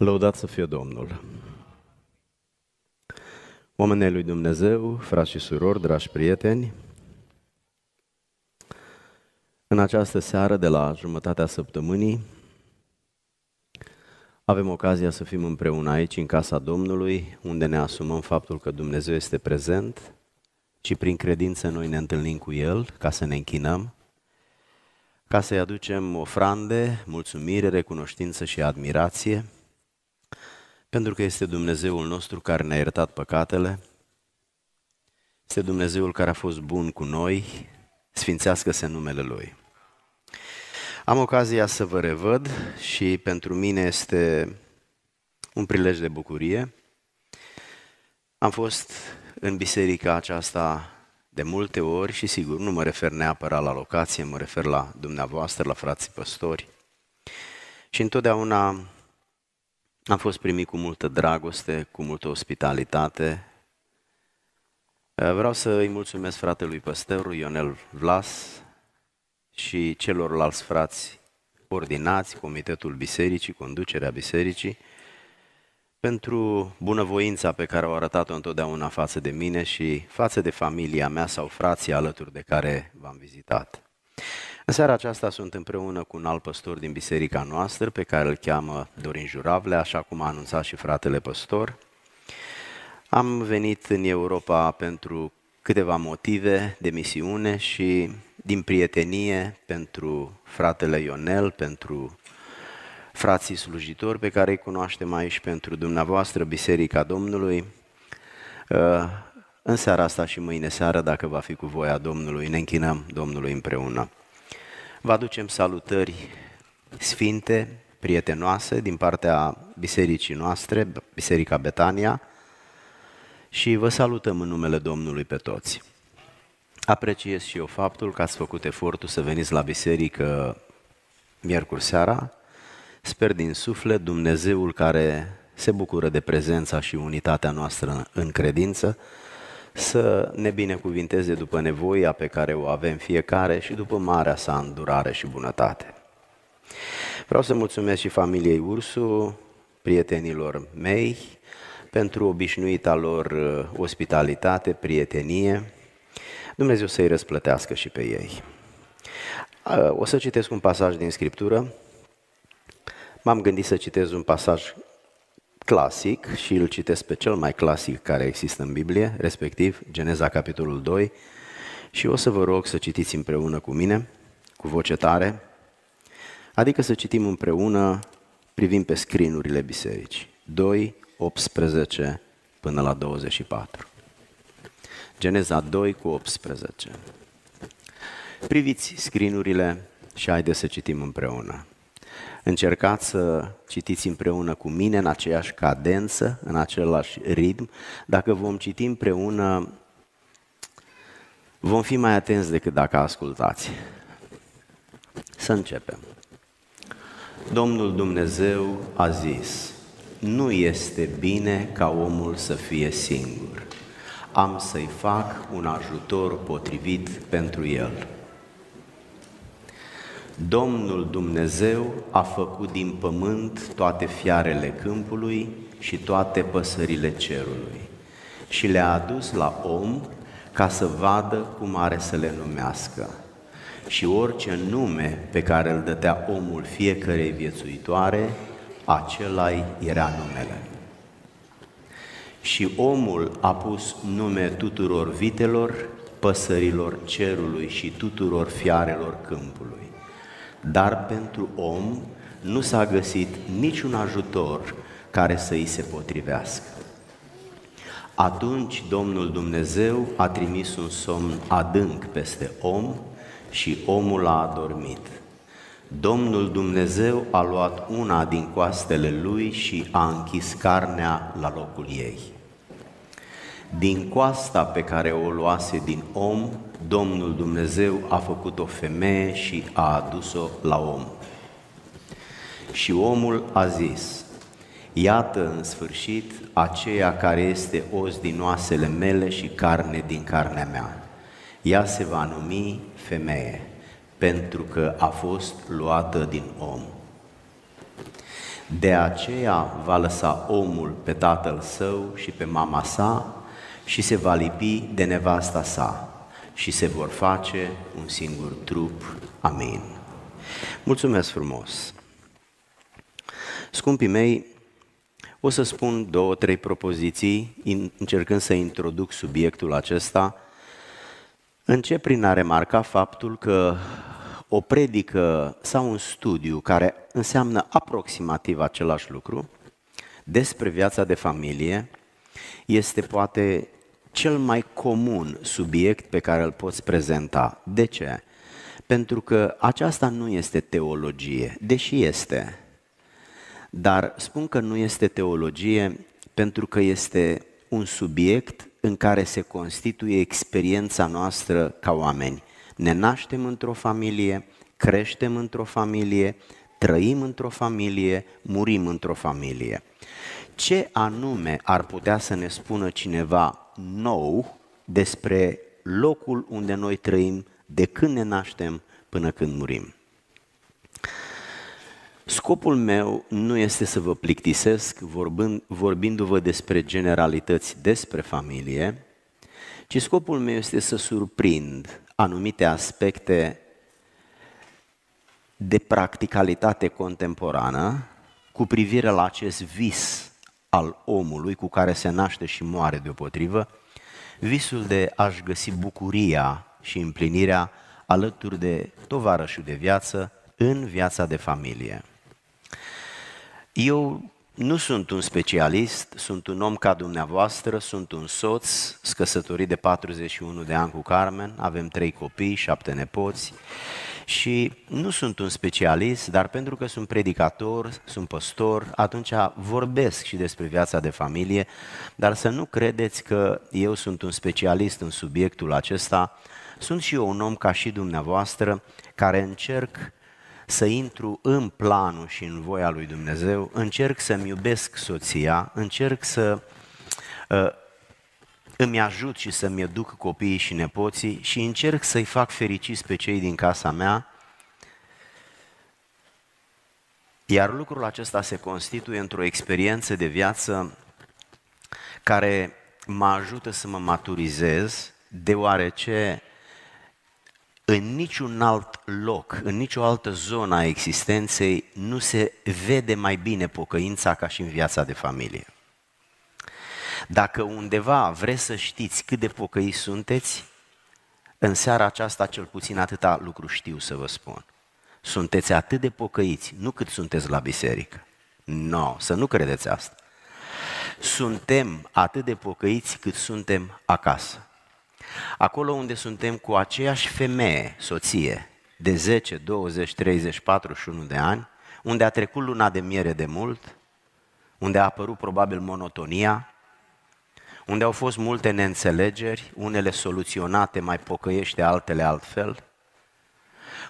Lăudat să fie Domnul! Oamenii lui Dumnezeu, frați și surori, dragi prieteni, în această seară de la jumătatea săptămânii avem ocazia să fim împreună aici, în casa Domnului, unde ne asumăm faptul că Dumnezeu este prezent și prin credință noi ne întâlnim cu El ca să ne închinăm, ca să-i aducem ofrande, mulțumire, recunoștință și admirație – pentru că este Dumnezeul nostru care ne-a iertat păcatele, este Dumnezeul care a fost bun cu noi, sfințească-se numele Lui. Am ocazia să vă revăd și pentru mine este un prilej de bucurie. Am fost în biserica aceasta de multe ori și sigur nu mă refer neapărat la locație, mă refer la dumneavoastră, la frații păstori. Și întotdeauna am fost primit cu multă dragoste, cu multă ospitalitate. Eh, vreau să îi mulțumesc fratelui păstorul Ionel Vlas și celorlalți frați ordinați, Comitetul Bisericii, conducerea Bisericii, pentru bunăvoința pe care au arătat-o întotdeauna față de mine și față de familia mea sau frații alături de care v-am vizitat. În seara aceasta sunt împreună cu un alt păstor din biserica noastră, pe care îl cheamă Dorin Juravle, așa cum a anunțat și fratele păstor. Am venit în Europa pentru câteva motive de misiune și din prietenie pentru fratele Ionel, pentru frații slujitori pe care îi cunoaștem aici, pentru dumneavoastră, Biserica Domnului. Uh, în seara asta și mâine seara, dacă va fi cu voia Domnului, ne închinăm Domnului împreună. Vă aducem salutări sfinte, prietenoase din partea bisericii noastre, Biserica Betania, și vă salutăm în numele Domnului pe toți. Apreciez și eu faptul că ați făcut efortul să veniți la biserică miercuri seara. Sper din suflet Dumnezeul care se bucură de prezența și unitatea noastră în credință, să ne binecuvinteze după nevoia pe care o avem fiecare și după marea sa îndurare și bunătate. Vreau să mulțumesc și familiei Ursu, prietenilor mei, pentru obișnuita lor uh, ospitalitate, prietenie. Dumnezeu să-i răsplătească și pe ei. Uh, o să citesc un pasaj din Scriptură. M-am gândit să citesc un pasaj clasic și îl citesc pe cel mai clasic care există în Biblie, respectiv Geneza capitolul 2 și o să vă rog să citiți împreună cu mine, cu voce tare, adică să citim împreună privind pe scrinurile bisericii. 2, 18 până la 24. Geneza 2 cu 18. Priviți scrinurile și haideți să citim împreună. Încercați să citiți împreună cu mine în aceeași cadență, în același ritm. Dacă vom citi împreună, vom fi mai atenți decât dacă ascultați. Să începem. Domnul Dumnezeu a zis, nu este bine ca omul să fie singur. Am să-i fac un ajutor potrivit pentru el. Domnul Dumnezeu a făcut din pământ toate fiarele câmpului și toate păsările cerului și le-a adus la om ca să vadă cum are să le numească. Și orice nume pe care îl dădea omul fiecărei viețuitoare, acela era numele. Și omul a pus nume tuturor vitelor, păsărilor cerului și tuturor fiarelor câmpului dar pentru om nu s-a găsit niciun ajutor care să îi se potrivească. Atunci Domnul Dumnezeu a trimis un somn adânc peste om și omul a adormit. Domnul Dumnezeu a luat una din coastele lui și a închis carnea la locul ei. Din coasta pe care o luase din om, Domnul Dumnezeu a făcut o femeie și a adus-o la om. Și omul a zis, Iată în sfârșit aceea care este os din oasele mele și carne din carnea mea. Ea se va numi femeie, pentru că a fost luată din om. De aceea va lăsa omul pe tatăl său și pe mama sa și se va lipi de nevasta sa și se vor face un singur trup. Amin. Mulțumesc frumos! Scumpii mei, o să spun două, trei propoziții, încercând să introduc subiectul acesta. Încep prin a remarca faptul că o predică sau un studiu care înseamnă aproximativ același lucru despre viața de familie este poate cel mai comun subiect pe care îl poți prezenta. De ce? Pentru că aceasta nu este teologie, deși este. Dar spun că nu este teologie pentru că este un subiect în care se constituie experiența noastră ca oameni. Ne naștem într-o familie, creștem într-o familie, trăim într-o familie, murim într-o familie. Ce anume ar putea să ne spună cineva nou despre locul unde noi trăim de când ne naștem până când murim. Scopul meu nu este să vă plictisesc vorbând, vorbindu-vă despre generalități despre familie, ci scopul meu este să surprind anumite aspecte de practicalitate contemporană cu privire la acest vis al omului cu care se naște și moare deopotrivă, visul de a-și găsi bucuria și împlinirea alături de tovarășul de viață în viața de familie. Eu nu sunt un specialist, sunt un om ca dumneavoastră, sunt un soț, scăsătorit de 41 de ani cu Carmen, avem trei copii, șapte nepoți și nu sunt un specialist, dar pentru că sunt predicator, sunt păstor, atunci vorbesc și despre viața de familie, dar să nu credeți că eu sunt un specialist în subiectul acesta, sunt și eu un om ca și dumneavoastră care încerc să intru în planul și în voia lui Dumnezeu, încerc să-mi iubesc soția, încerc să uh, îmi ajut și să-mi educ copiii și nepoții și încerc să-i fac fericiți pe cei din casa mea, iar lucrul acesta se constituie într-o experiență de viață care mă ajută să mă maturizez, deoarece în niciun alt loc, în nicio altă zonă a existenței, nu se vede mai bine pocăința ca și în viața de familie. Dacă undeva vreți să știți cât de pocăiți sunteți, în seara aceasta cel puțin atâta lucru știu să vă spun. Sunteți atât de pocăiți, nu cât sunteți la biserică. Nu, no, să nu credeți asta. Suntem atât de pocăiți cât suntem acasă. Acolo unde suntem cu aceeași femeie, soție, de 10, 20, 30, 41 de ani, unde a trecut luna de miere de mult, unde a apărut probabil monotonia, unde au fost multe neînțelegeri, unele soluționate mai pocăiește, altele altfel,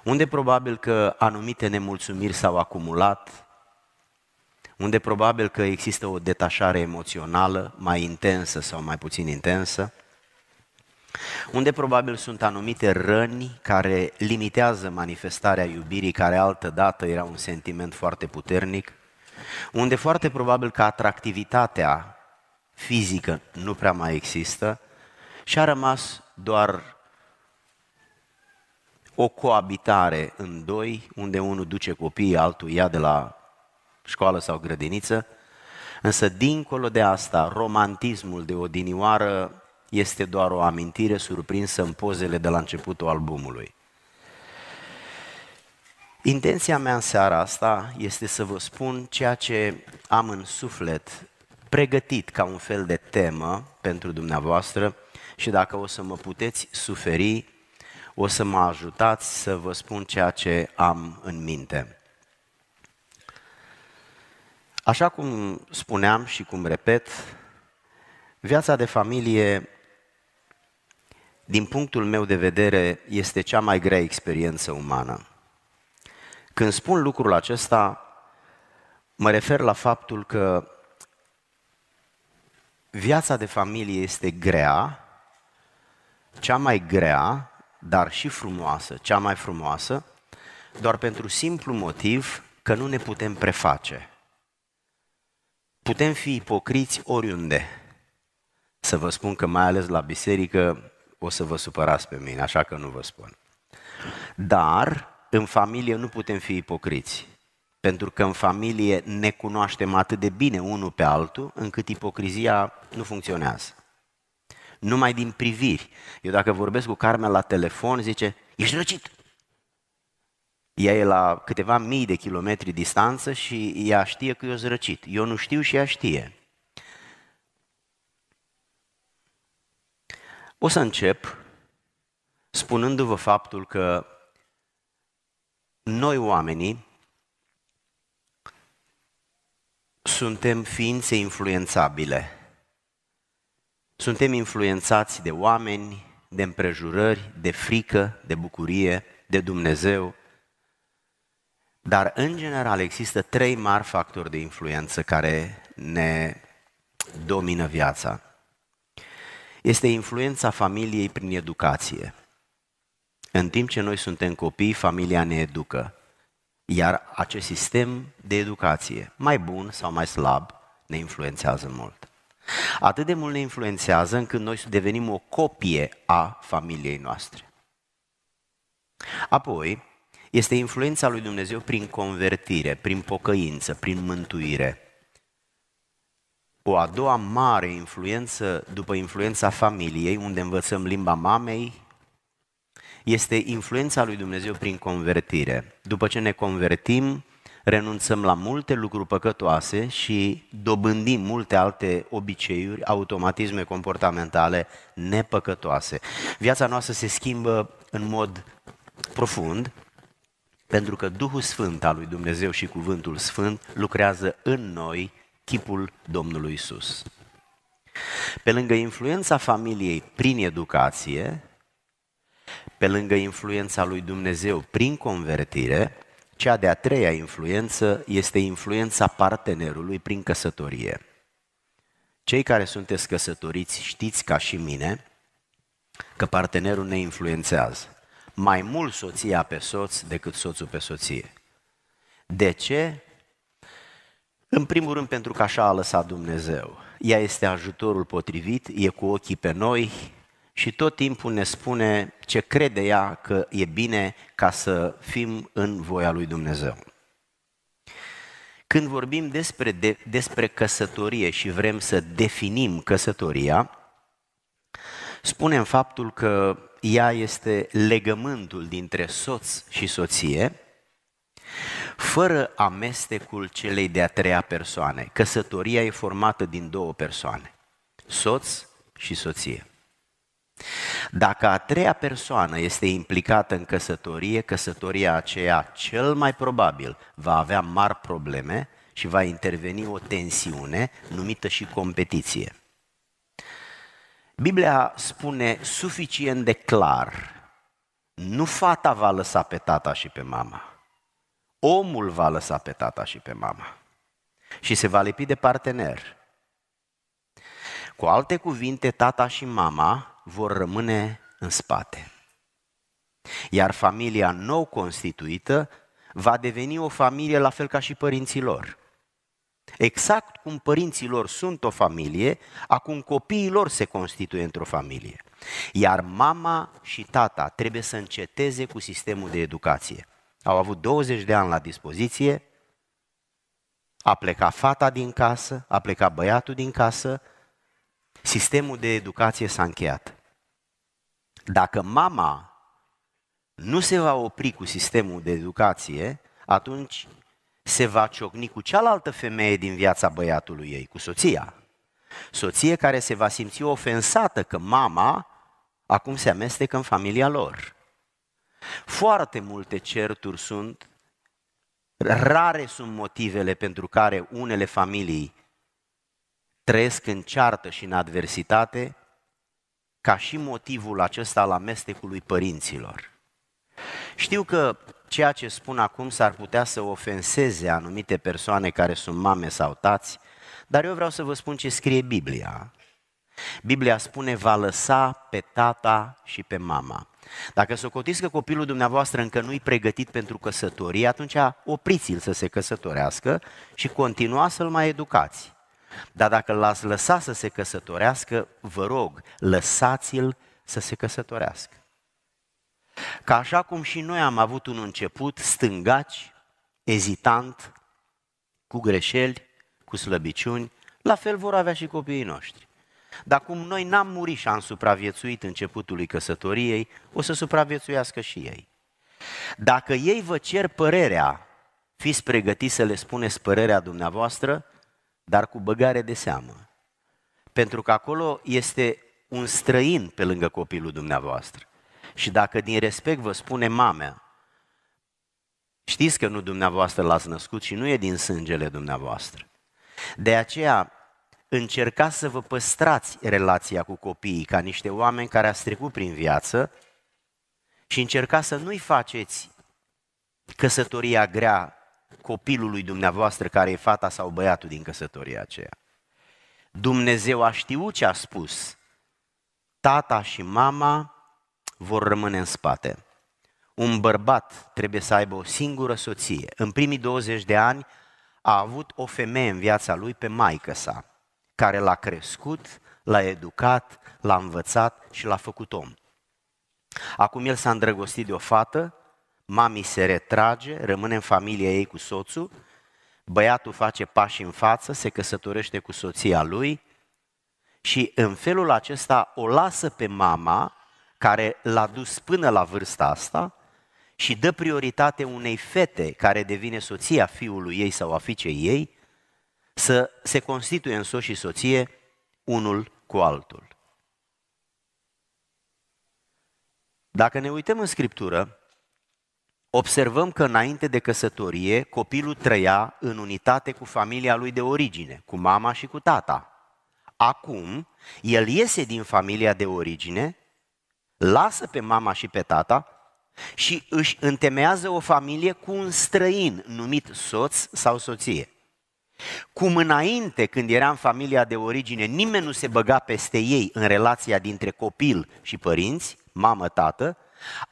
unde probabil că anumite nemulțumiri s-au acumulat, unde probabil că există o detașare emoțională mai intensă sau mai puțin intensă, unde probabil sunt anumite răni care limitează manifestarea iubirii, care altădată era un sentiment foarte puternic, unde foarte probabil că atractivitatea fizică nu prea mai există și a rămas doar o coabitare în doi, unde unul duce copiii, altul ia de la școală sau grădiniță, însă dincolo de asta, romantismul de odinioară este doar o amintire surprinsă în pozele de la începutul albumului. Intenția mea în seara asta este să vă spun ceea ce am în suflet pregătit ca un fel de temă pentru dumneavoastră și dacă o să mă puteți suferi, o să mă ajutați să vă spun ceea ce am în minte. Așa cum spuneam și cum repet, viața de familie din punctul meu de vedere, este cea mai grea experiență umană. Când spun lucrul acesta, mă refer la faptul că viața de familie este grea, cea mai grea, dar și frumoasă, cea mai frumoasă, doar pentru simplu motiv că nu ne putem preface. Putem fi ipocriți oriunde. Să vă spun că mai ales la biserică o să vă supărați pe mine, așa că nu vă spun. Dar în familie nu putem fi ipocriți, pentru că în familie ne cunoaștem atât de bine unul pe altul, încât ipocrizia nu funcționează. Numai din priviri. Eu dacă vorbesc cu Carmen la telefon, zice, ești răcit, ea e la câteva mii de kilometri distanță și ea știe că eu răcit. Eu nu știu și ea știe. O să încep spunându-vă faptul că noi oamenii suntem ființe influențabile. Suntem influențați de oameni, de împrejurări, de frică, de bucurie, de Dumnezeu. Dar, în general, există trei mari factori de influență care ne domină viața este influența familiei prin educație. În timp ce noi suntem copii, familia ne educă. Iar acest sistem de educație, mai bun sau mai slab, ne influențează mult. Atât de mult ne influențează încât noi devenim o copie a familiei noastre. Apoi, este influența lui Dumnezeu prin convertire, prin pocăință, prin mântuire. O a doua mare influență, după influența familiei, unde învățăm limba mamei, este influența lui Dumnezeu prin convertire. După ce ne convertim, renunțăm la multe lucruri păcătoase și dobândim multe alte obiceiuri, automatisme comportamentale nepăcătoase. Viața noastră se schimbă în mod profund pentru că Duhul Sfânt al lui Dumnezeu și Cuvântul Sfânt lucrează în noi chipul Domnului Isus. Pe lângă influența familiei prin educație, pe lângă influența lui Dumnezeu prin convertire, cea de-a treia influență este influența partenerului prin căsătorie. Cei care sunteți căsătoriți știți ca și mine că partenerul ne influențează. Mai mult soția pe soț decât soțul pe soție. De ce? În primul rând pentru că așa a lăsat Dumnezeu. Ea este ajutorul potrivit, e cu ochii pe noi și tot timpul ne spune ce crede ea că e bine ca să fim în voia lui Dumnezeu. Când vorbim despre, de, despre căsătorie și vrem să definim căsătoria, spunem faptul că ea este legământul dintre soț și soție, fără amestecul celei de-a treia persoane. Căsătoria e formată din două persoane, soț și soție. Dacă a treia persoană este implicată în căsătorie, căsătoria aceea cel mai probabil va avea mari probleme și va interveni o tensiune numită și competiție. Biblia spune suficient de clar, nu fata va lăsa pe tata și pe mama, omul va lăsa pe tata și pe mama și se va lipi de partener. Cu alte cuvinte, tata și mama vor rămâne în spate. Iar familia nou constituită va deveni o familie la fel ca și părinții lor. Exact cum părinții lor sunt o familie, acum copiii lor se constituie într-o familie. Iar mama și tata trebuie să înceteze cu sistemul de educație. Au avut 20 de ani la dispoziție, a plecat fata din casă, a plecat băiatul din casă, sistemul de educație s-a încheiat. Dacă mama nu se va opri cu sistemul de educație, atunci se va ciocni cu cealaltă femeie din viața băiatului ei, cu soția. Soție care se va simți ofensată că mama acum se amestecă în familia lor. Foarte multe certuri sunt, rare sunt motivele pentru care unele familii trăiesc în ceartă și în adversitate, ca și motivul acesta al amestecului părinților. Știu că ceea ce spun acum s-ar putea să ofenseze anumite persoane care sunt mame sau tați, dar eu vreau să vă spun ce scrie Biblia. Biblia spune, va lăsa pe tata și pe mama. Dacă s-o că copilul dumneavoastră încă nu-i pregătit pentru căsătorie, atunci opriți-l să se căsătorească și continuați să-l mai educați. Dar dacă l-ați lăsat să se căsătorească, vă rog, lăsați-l să se căsătorească. Ca așa cum și noi am avut un început stângaci, ezitant, cu greșeli, cu slăbiciuni, la fel vor avea și copiii noștri. Dar cum noi n-am murit și am supraviețuit începutului căsătoriei, o să supraviețuiască și ei. Dacă ei vă cer părerea, fiți pregătiți să le spuneți părerea dumneavoastră, dar cu băgare de seamă. Pentru că acolo este un străin pe lângă copilul dumneavoastră. Și dacă din respect vă spune mamea, știți că nu dumneavoastră l-ați născut și nu e din sângele dumneavoastră. De aceea, încercați să vă păstrați relația cu copiii ca niște oameni care ați trecut prin viață și încercați să nu-i faceți căsătoria grea copilului dumneavoastră care e fata sau băiatul din căsătoria aceea. Dumnezeu a știut ce a spus. Tata și mama vor rămâne în spate. Un bărbat trebuie să aibă o singură soție. În primii 20 de ani a avut o femeie în viața lui pe maică sa care l-a crescut, l-a educat, l-a învățat și l-a făcut om. Acum el s-a îndrăgostit de o fată, mami se retrage, rămâne în familia ei cu soțul, băiatul face pași în față, se căsătorește cu soția lui și în felul acesta o lasă pe mama care l-a dus până la vârsta asta și dă prioritate unei fete care devine soția fiului ei sau a fiicei ei, să se constituie în soț și soție unul cu altul. Dacă ne uităm în Scriptură, observăm că înainte de căsătorie copilul trăia în unitate cu familia lui de origine, cu mama și cu tata. Acum, el iese din familia de origine, lasă pe mama și pe tata și își întemeiază o familie cu un străin numit soț sau soție. Cum înainte, când era în familia de origine, nimeni nu se băga peste ei în relația dintre copil și părinți, mamă-tată,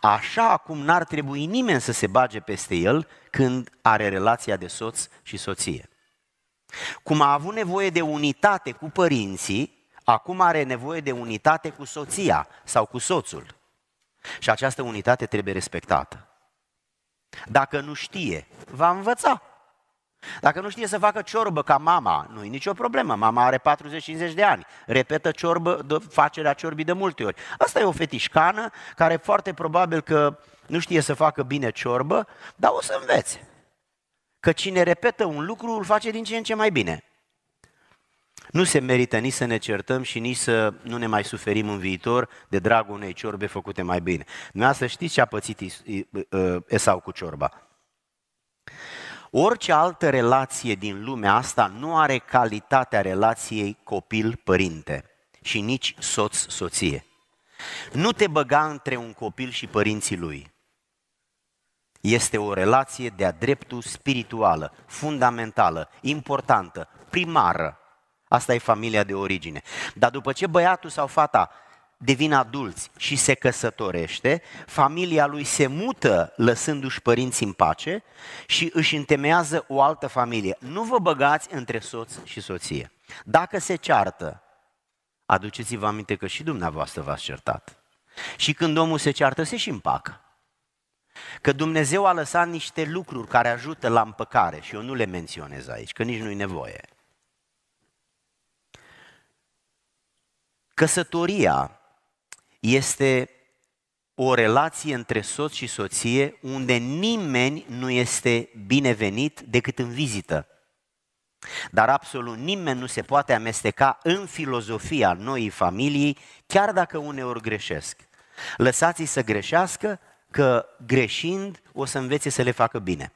așa acum n-ar trebui nimeni să se bage peste el când are relația de soț și soție. Cum a avut nevoie de unitate cu părinții, acum are nevoie de unitate cu soția sau cu soțul. Și această unitate trebuie respectată. Dacă nu știe, va învăța dacă nu știe să facă ciorbă ca mama, nu e nicio problemă. Mama are 40-50 de ani. Repetă ciorbă, de facerea ciorbii de multe ori. Asta e o fetișcană care foarte probabil că nu știe să facă bine ciorbă, dar o să învețe. Că cine repetă un lucru îl face din ce în ce mai bine. Nu se merită nici să ne certăm și nici să nu ne mai suferim în viitor de dragul unei ciorbe făcute mai bine. Dumneavoastră știți ce a pățit uh, Esau cu ciorba. Orice altă relație din lumea asta nu are calitatea relației copil-părinte și nici soț-soție. Nu te băga între un copil și părinții lui. Este o relație de-a dreptul spirituală, fundamentală, importantă, primară. Asta e familia de origine. Dar după ce băiatul sau fata devin adulți și se căsătorește, familia lui se mută lăsându-și părinții în pace și își întemeiază o altă familie. Nu vă băgați între soț și soție. Dacă se ceartă, aduceți-vă aminte că și dumneavoastră v-ați certat. Și când omul se ceartă, se și împacă. Că Dumnezeu a lăsat niște lucruri care ajută la împăcare și eu nu le menționez aici, că nici nu-i nevoie. Căsătoria este o relație între soț și soție unde nimeni nu este binevenit decât în vizită. Dar absolut nimeni nu se poate amesteca în filozofia noii familii, chiar dacă uneori greșesc. Lăsați-i să greșească, că greșind o să învețe să le facă bine.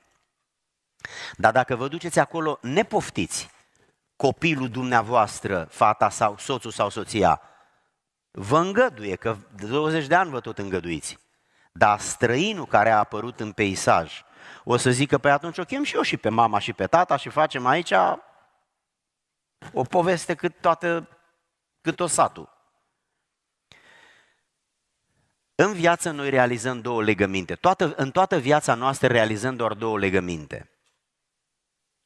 Dar dacă vă duceți acolo nepoftiți, copilul dumneavoastră, fata sau soțul sau soția, vă îngăduie, că de 20 de ani vă tot îngăduiți. Dar străinul care a apărut în peisaj o să zică, pe păi atunci o chem și eu și pe mama și pe tata și facem aici o poveste cât, toată, cât tot satul. În viață noi realizăm două legăminte. Toată, în toată viața noastră realizăm doar două legăminte.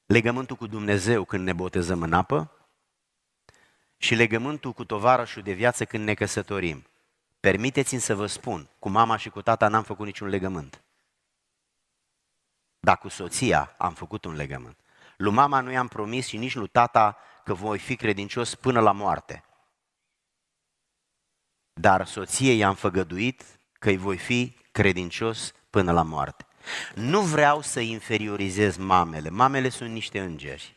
Legământul cu Dumnezeu când ne botezăm în apă și legământul cu tovarășul de viață când ne căsătorim. Permiteți-mi să vă spun, cu mama și cu tata n-am făcut niciun legământ. Dar cu soția am făcut un legământ. lu mama nu i-am promis și nici lui tata că voi fi credincios până la moarte. Dar soției i-am făgăduit că îi voi fi credincios până la moarte. Nu vreau să inferiorizez mamele. Mamele sunt niște îngeri.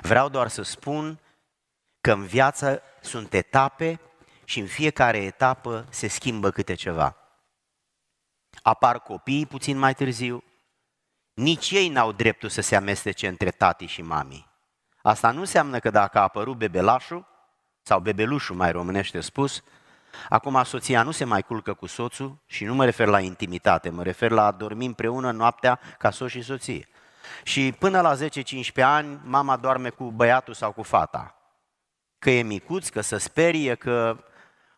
Vreau doar să spun că în viață sunt etape și în fiecare etapă se schimbă câte ceva. Apar copiii puțin mai târziu, nici ei n-au dreptul să se amestece între tati și mami. Asta nu înseamnă că dacă a apărut bebelașul, sau bebelușul mai românește spus, acum soția nu se mai culcă cu soțul și nu mă refer la intimitate, mă refer la a dormi împreună noaptea ca soț și soție. Și până la 10-15 ani, mama doarme cu băiatul sau cu fata că e micuț, că se sperie, că...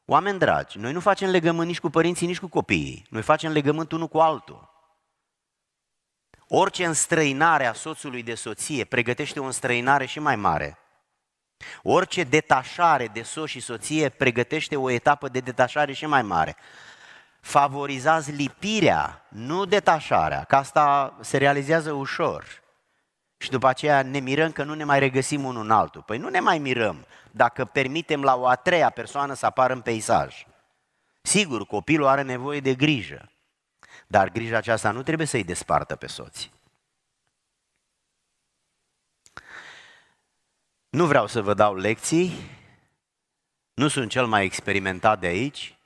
Oameni dragi, noi nu facem legământ nici cu părinții, nici cu copiii. Noi facem legământ unul cu altul. Orice înstrăinare a soțului de soție pregătește o înstrăinare și mai mare. Orice detașare de soț și soție pregătește o etapă de detașare și mai mare. Favorizați lipirea, nu detașarea, că asta se realizează ușor. Și după aceea ne mirăm că nu ne mai regăsim unul în altul. Păi nu ne mai mirăm, dacă permitem la o a treia persoană să apară în peisaj. Sigur, copilul are nevoie de grijă, dar grija aceasta nu trebuie să-i despartă pe soți. Nu vreau să vă dau lecții, nu sunt cel mai experimentat de aici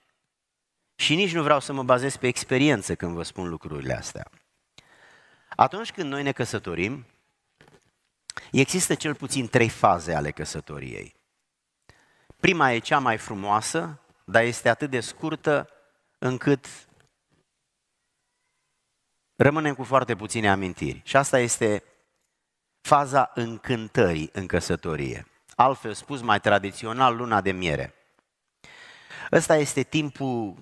și nici nu vreau să mă bazez pe experiență când vă spun lucrurile astea. Atunci când noi ne căsătorim, există cel puțin trei faze ale căsătoriei. Prima e cea mai frumoasă, dar este atât de scurtă încât rămânem cu foarte puține amintiri. Și asta este faza încântării în căsătorie. Altfel spus, mai tradițional, luna de miere. Ăsta este timpul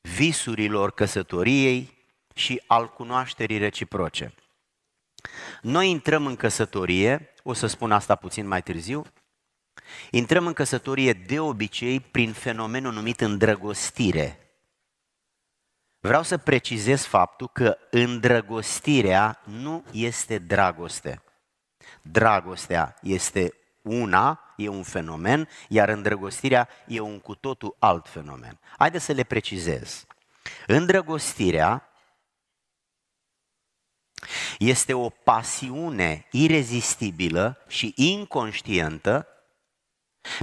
visurilor căsătoriei și al cunoașterii reciproce. Noi intrăm în căsătorie, o să spun asta puțin mai târziu, Intrăm în căsătorie de obicei prin fenomenul numit îndrăgostire. Vreau să precizez faptul că îndrăgostirea nu este dragoste. Dragostea este una, e un fenomen, iar îndrăgostirea e un cu totul alt fenomen. Haideți să le precizez. Îndrăgostirea este o pasiune irezistibilă și inconștientă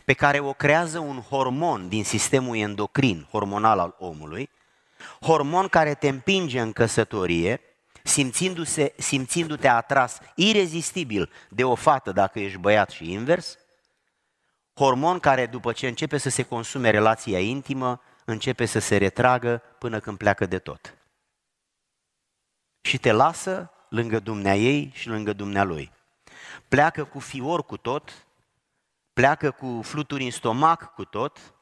pe care o creează un hormon din sistemul endocrin, hormonal al omului, hormon care te împinge în căsătorie, simțindu-se, simțindu-te atras irezistibil de o fată dacă ești băiat și invers, hormon care după ce începe să se consume relația intimă, începe să se retragă până când pleacă de tot. Și te lasă lângă dumnea ei și lângă dumnealui. Pleacă cu fior cu tot, pleacă cu fluturi în stomac cu tot,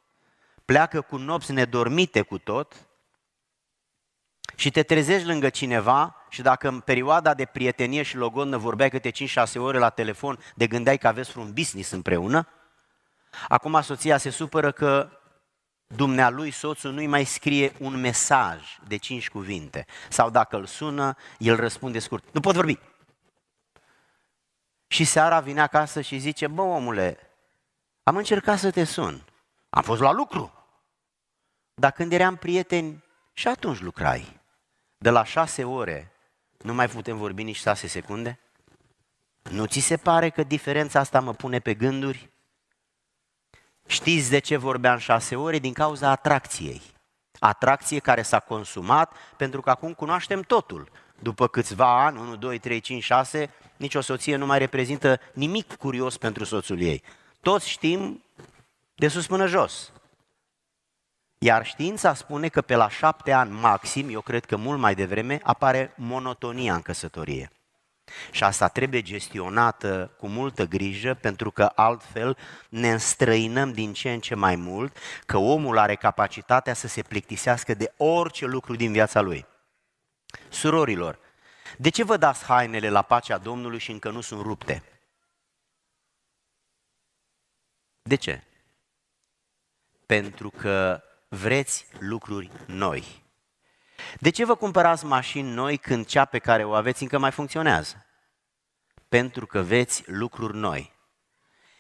pleacă cu nopți nedormite cu tot și te trezești lângă cineva și dacă în perioada de prietenie și logodnă vorbeai câte 5-6 ore la telefon, de gândeai că aveți un business împreună, acum soția se supără că dumnealui soțul nu-i mai scrie un mesaj de cinci cuvinte. Sau dacă îl sună, el răspunde scurt. Nu pot vorbi. Și seara vine acasă și zice, bă omule, am încercat să te sun. Am fost la lucru. Dar când eram prieteni, și atunci lucrai. De la șase ore nu mai putem vorbi nici șase secunde? Nu ți se pare că diferența asta mă pune pe gânduri? Știți de ce vorbeam șase ore? Din cauza atracției. Atracție care s-a consumat pentru că acum cunoaștem totul. După câțiva ani, 1, 2, 3, 5, 6, nicio soție nu mai reprezintă nimic curios pentru soțul ei. Toți știm de sus până jos. Iar știința spune că pe la șapte ani maxim, eu cred că mult mai devreme, apare monotonia în căsătorie. Și asta trebuie gestionată cu multă grijă, pentru că altfel ne înstrăinăm din ce în ce mai mult că omul are capacitatea să se plictisească de orice lucru din viața lui. Surorilor, de ce vă dați hainele la pacea Domnului și încă nu sunt rupte? De ce? Pentru că vreți lucruri noi. De ce vă cumpărați mașini noi când cea pe care o aveți încă mai funcționează? Pentru că veți lucruri noi.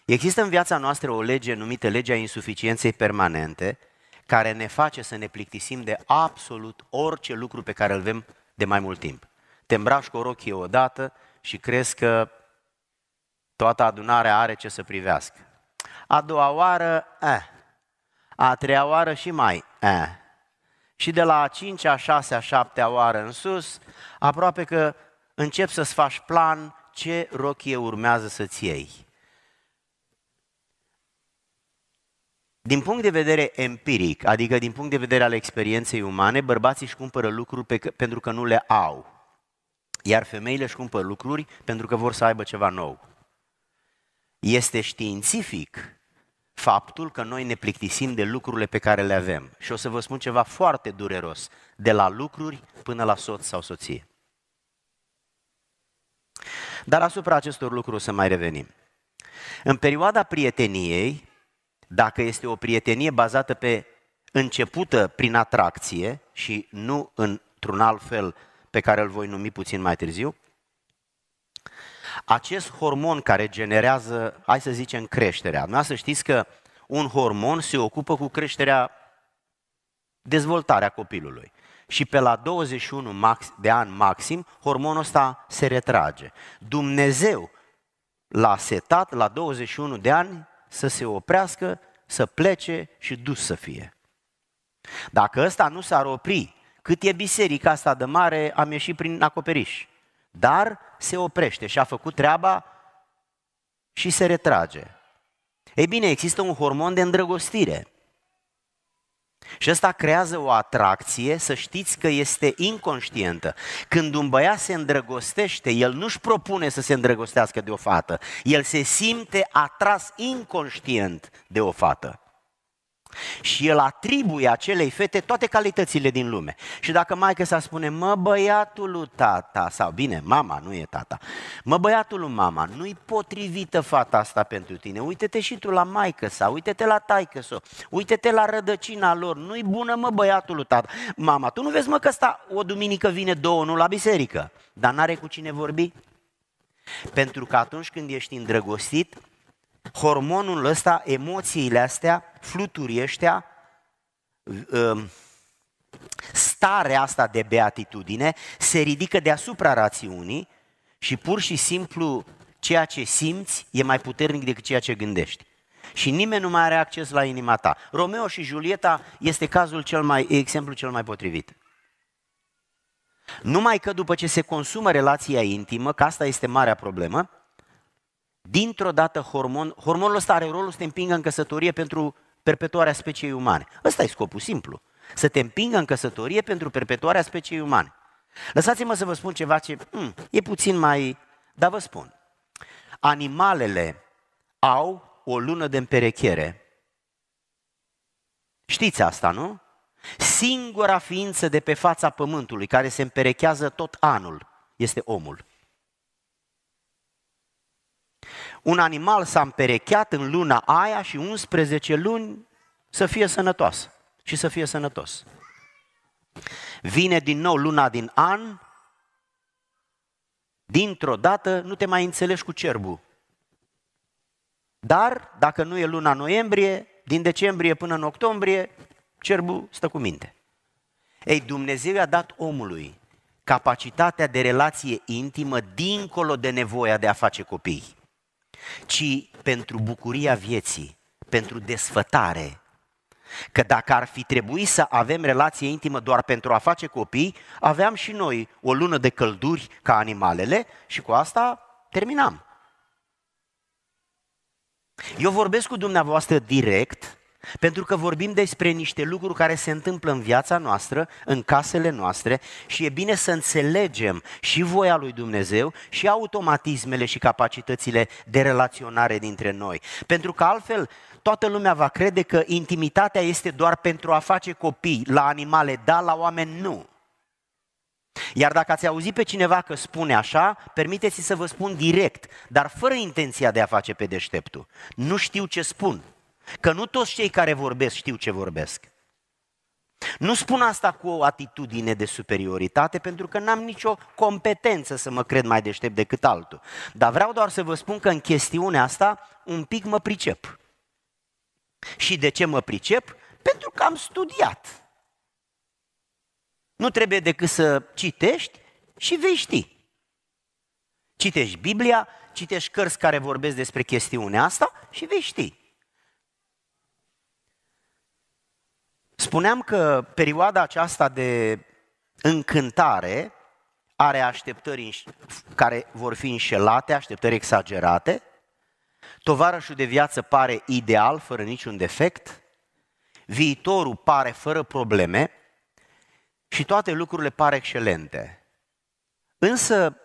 Există în viața noastră o lege numită legea insuficienței permanente, care ne face să ne plictisim de absolut orice lucru pe care îl avem de mai mult timp. Te îmbraci cu o rochie odată și crezi că toată adunarea are ce să privească a doua oară, e. Eh. a treia oară și mai. e. Eh. Și de la a cincea, a șasea, a șaptea oară în sus, aproape că încep să-ți faci plan ce rochie urmează să-ți iei. Din punct de vedere empiric, adică din punct de vedere al experienței umane, bărbații își cumpără lucruri pe, pentru că nu le au. Iar femeile își cumpără lucruri pentru că vor să aibă ceva nou. Este științific faptul că noi ne plictisim de lucrurile pe care le avem. Și o să vă spun ceva foarte dureros, de la lucruri până la soț sau soție. Dar asupra acestor lucruri o să mai revenim. În perioada prieteniei, dacă este o prietenie bazată pe începută prin atracție și nu într-un alt fel pe care îl voi numi puțin mai târziu, acest hormon care generează, hai să zicem, creșterea. Nu să știți că un hormon se ocupă cu creșterea, dezvoltarea copilului. Și pe la 21 de ani maxim, hormonul ăsta se retrage. Dumnezeu l-a setat la 21 de ani să se oprească, să plece și dus să fie. Dacă ăsta nu s-ar opri, cât e biserica asta de mare, am ieșit prin acoperiș. Dar se oprește și a făcut treaba și se retrage. Ei bine, există un hormon de îndrăgostire. Și ăsta creează o atracție, să știți că este inconștientă. Când un băiat se îndrăgostește, el nu-și propune să se îndrăgostească de o fată. El se simte atras inconștient de o fată. Și el atribuie acelei fete toate calitățile din lume. Și dacă s să spune, mă băiatul tata, sau bine, mama, nu e tata, mă băiatul mama, nu-i potrivită fata asta pentru tine, uite-te și tu la maică sa, uite-te la taică sa, uite-te la rădăcina lor, nu-i bună mă băiatul tata. Mama, tu nu vezi mă că asta o duminică vine două, nu la biserică, dar n-are cu cine vorbi? Pentru că atunci când ești îndrăgostit, hormonul ăsta, emoțiile astea, fluturieștea, ăștia, um, starea asta de beatitudine se ridică deasupra rațiunii și pur și simplu ceea ce simți e mai puternic decât ceea ce gândești. Și nimeni nu mai are acces la inima ta. Romeo și Julieta este cazul cel mai, exemplu cel mai potrivit. Numai că după ce se consumă relația intimă, că asta este marea problemă, Dintr-o dată hormon, hormonul ăsta are rolul să te împingă în căsătorie pentru perpetuarea speciei umane. Ăsta e scopul simplu. Să te împingă în căsătorie pentru perpetuarea speciei umane. Lăsați-mă să vă spun ceva ce hmm, e puțin mai... Dar vă spun. Animalele au o lună de împerechere. Știți asta, nu? Singura ființă de pe fața pământului care se împerechează tot anul este omul. un animal s-a împerecheat în luna aia și 11 luni să fie sănătoasă și să fie sănătos. Vine din nou luna din an, dintr-o dată nu te mai înțelegi cu cerbul. Dar dacă nu e luna noiembrie, din decembrie până în octombrie, cerbul stă cu minte. Ei, Dumnezeu i-a dat omului capacitatea de relație intimă dincolo de nevoia de a face copii ci pentru bucuria vieții, pentru desfătare. Că dacă ar fi trebuit să avem relație intimă doar pentru a face copii, aveam și noi o lună de călduri ca animalele și cu asta terminam. Eu vorbesc cu dumneavoastră direct pentru că vorbim despre niște lucruri care se întâmplă în viața noastră, în casele noastre și e bine să înțelegem și voia lui Dumnezeu și automatismele și capacitățile de relaționare dintre noi. Pentru că altfel toată lumea va crede că intimitatea este doar pentru a face copii, la animale da, la oameni nu. Iar dacă ați auzit pe cineva că spune așa, permiteți să vă spun direct, dar fără intenția de a face pe deșteptul. Nu știu ce spun. Că nu toți cei care vorbesc știu ce vorbesc. Nu spun asta cu o atitudine de superioritate, pentru că n-am nicio competență să mă cred mai deștept decât altul. Dar vreau doar să vă spun că în chestiunea asta un pic mă pricep. Și de ce mă pricep? Pentru că am studiat. Nu trebuie decât să citești și vei ști. Citești Biblia, citești cărți care vorbesc despre chestiunea asta și vei ști. Spuneam că perioada aceasta de încântare are așteptări care vor fi înșelate, așteptări exagerate, tovarășul de viață pare ideal, fără niciun defect, viitorul pare fără probleme și toate lucrurile par excelente. Însă,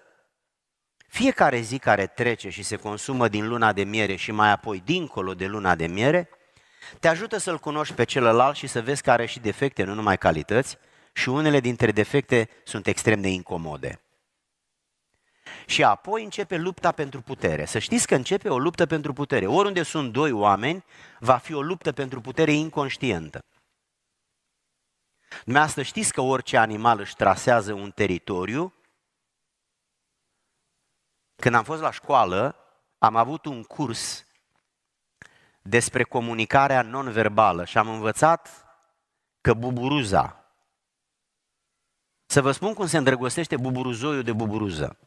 fiecare zi care trece și se consumă din luna de miere și mai apoi dincolo de luna de miere – te ajută să-l cunoști pe celălalt și să vezi că are și defecte, nu numai calități, și unele dintre defecte sunt extrem de incomode. Și apoi începe lupta pentru putere. Să știți că începe o luptă pentru putere. Oriunde sunt doi oameni, va fi o luptă pentru putere inconștientă. Dumneavoastră știți că orice animal își trasează un teritoriu? Când am fost la școală, am avut un curs despre comunicarea non-verbală și am învățat că buburuza, să vă spun cum se îndrăgostește buburuzoiul de buburuză.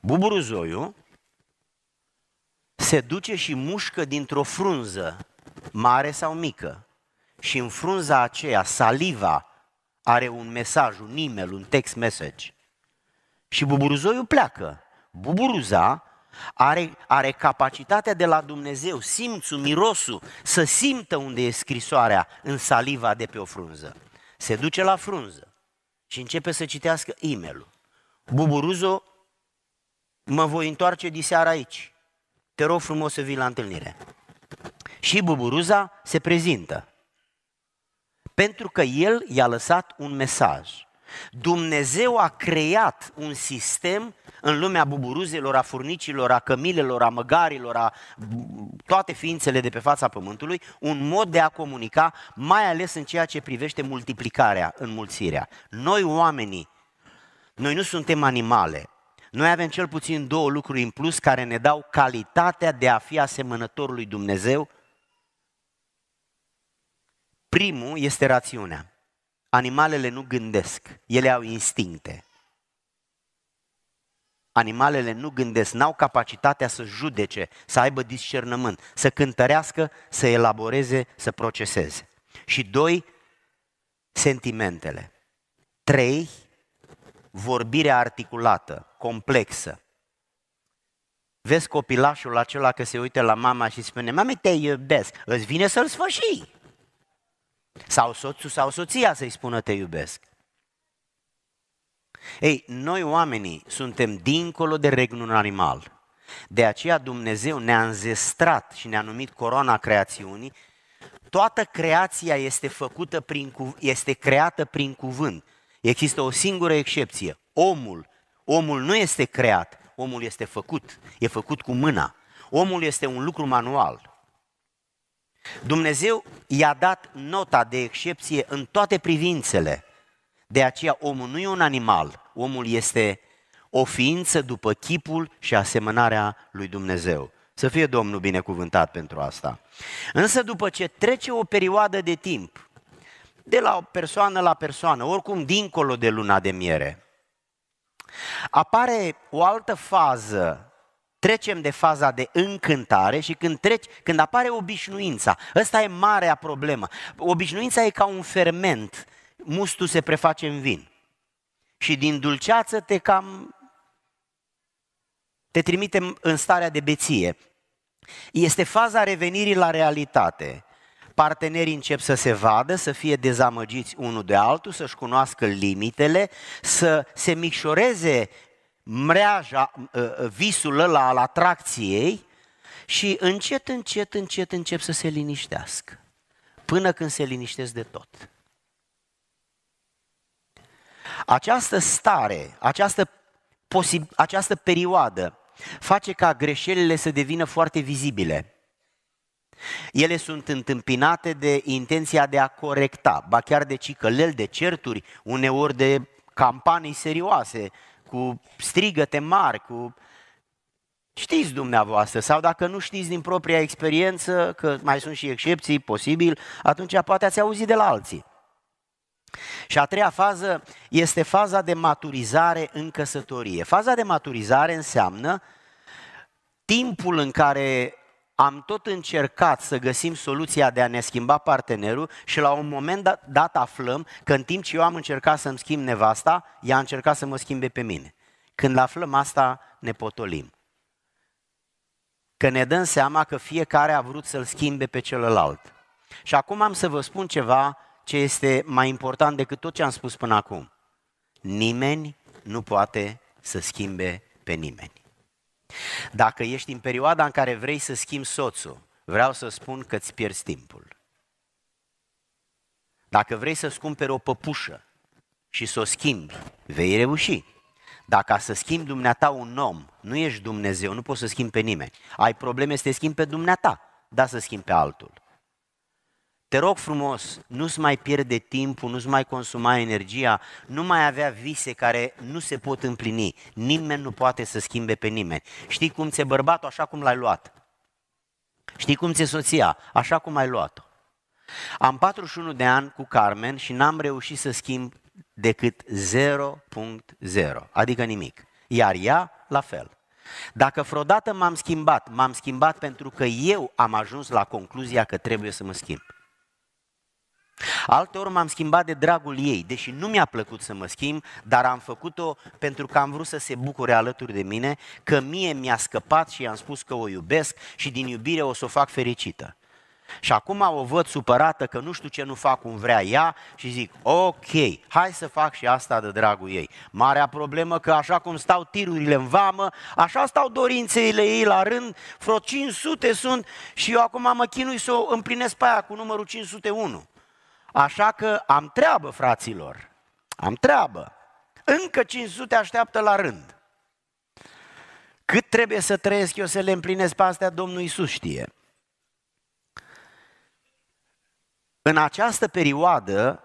Buburuzoiul se duce și mușcă dintr-o frunză, mare sau mică, și în frunza aceea, saliva, are un mesaj, un email, un text message. Și buburuzoiul pleacă. Buburuza are, are capacitatea de la Dumnezeu, simțul, mirosul, să simtă unde e scrisoarea în saliva de pe o frunză. Se duce la frunză și începe să citească e mail Buburuzo, mă voi întoarce diseară aici. Te rog frumos să vii la întâlnire. Și Buburuza se prezintă. Pentru că el i-a lăsat un mesaj. Dumnezeu a creat un sistem în lumea buburuzelor, a furnicilor, a cămilelor, a măgarilor, a toate ființele de pe fața pământului, un mod de a comunica, mai ales în ceea ce privește multiplicarea, înmulțirea. Noi oamenii, noi nu suntem animale, noi avem cel puțin două lucruri în plus care ne dau calitatea de a fi asemănătorului Dumnezeu. Primul este rațiunea. Animalele nu gândesc, ele au instincte. Animalele nu gândesc, n-au capacitatea să judece, să aibă discernământ, să cântărească, să elaboreze, să proceseze. Și doi, sentimentele. Trei, vorbirea articulată, complexă. Vezi copilașul acela că se uită la mama și spune, mame, te iubesc, îți vine să-l sfârșii. Sau soțul sau soția să-i spună te iubesc. Ei, noi oamenii suntem dincolo de regnul animal. De aceea Dumnezeu ne-a înzestrat și ne-a numit coroana creațiunii. Toată creația este, făcută prin, este creată prin cuvânt. Există o singură excepție. Omul. Omul nu este creat, omul este făcut. E făcut cu mâna. Omul este un lucru manual. Dumnezeu i-a dat nota de excepție în toate privințele. De aceea omul nu e un animal, omul este o ființă după chipul și asemănarea lui Dumnezeu. Să fie Domnul binecuvântat pentru asta. Însă după ce trece o perioadă de timp, de la o persoană la persoană, oricum dincolo de luna de miere, apare o altă fază trecem de faza de încântare și când treci, când apare obișnuința, ăsta e marea problemă. Obișnuința e ca un ferment, mustul se preface în vin. Și din dulceață te cam te trimite în starea de beție. Este faza revenirii la realitate. Partenerii încep să se vadă, să fie dezamăgiți unul de altul, să-și cunoască limitele, să se micșoreze mreaja, ă, ă, visul ăla al atracției și încet, încet, încet încep să se liniștească. Până când se liniștesc de tot. Această stare, această, posib- această perioadă face ca greșelile să devină foarte vizibile. Ele sunt întâmpinate de intenția de a corecta, ba chiar de cicălel, de certuri, uneori de campanii serioase cu strigăte mari, cu... Știți dumneavoastră, sau dacă nu știți din propria experiență, că mai sunt și excepții, posibil, atunci poate ați auzit de la alții. Și a treia fază este faza de maturizare în căsătorie. Faza de maturizare înseamnă timpul în care am tot încercat să găsim soluția de a ne schimba partenerul și la un moment dat aflăm că în timp ce eu am încercat să-mi schimb nevasta, ea a încercat să mă schimbe pe mine. Când aflăm asta, ne potolim. Că ne dăm seama că fiecare a vrut să-l schimbe pe celălalt. Și acum am să vă spun ceva ce este mai important decât tot ce am spus până acum. Nimeni nu poate să schimbe pe nimeni. Dacă ești în perioada în care vrei să schimbi soțul, vreau să spun că îți pierzi timpul. Dacă vrei să-ți cumperi o păpușă și să o schimbi, vei reuși. Dacă să schimbi dumneata un om, nu ești Dumnezeu, nu poți să schimbi pe nimeni. Ai probleme să te schimbi pe dumneata, da să schimbi pe altul. Te rog frumos, nu-ți mai pierde timpul, nu-ți mai consuma energia, nu mai avea vise care nu se pot împlini. Nimeni nu poate să schimbe pe nimeni. Știi cum ți-e bărbatul așa cum l-ai luat. Știi cum ți-e soția așa cum ai luat-o. Am 41 de ani cu Carmen și n-am reușit să schimb decât 0.0, adică nimic. Iar ea, la fel. Dacă vreodată m-am schimbat, m-am schimbat pentru că eu am ajuns la concluzia că trebuie să mă schimb. Alteori m-am schimbat de dragul ei, deși nu mi-a plăcut să mă schimb, dar am făcut-o pentru că am vrut să se bucure alături de mine, că mie mi-a scăpat și i-am spus că o iubesc și din iubire o să o fac fericită. Și acum o văd supărată că nu știu ce nu fac cum vrea ea și zic, ok, hai să fac și asta de dragul ei. Marea problemă că așa cum stau tirurile în vamă, așa stau dorințele ei la rând, vreo 500 sunt și eu acum mă chinui să o împlinesc pe aia cu numărul 501. Așa că am treabă, fraților, am treabă. Încă 500 așteaptă la rând. Cât trebuie să trăiesc eu să le împlinesc pe astea, Domnul Iisus știe. În această perioadă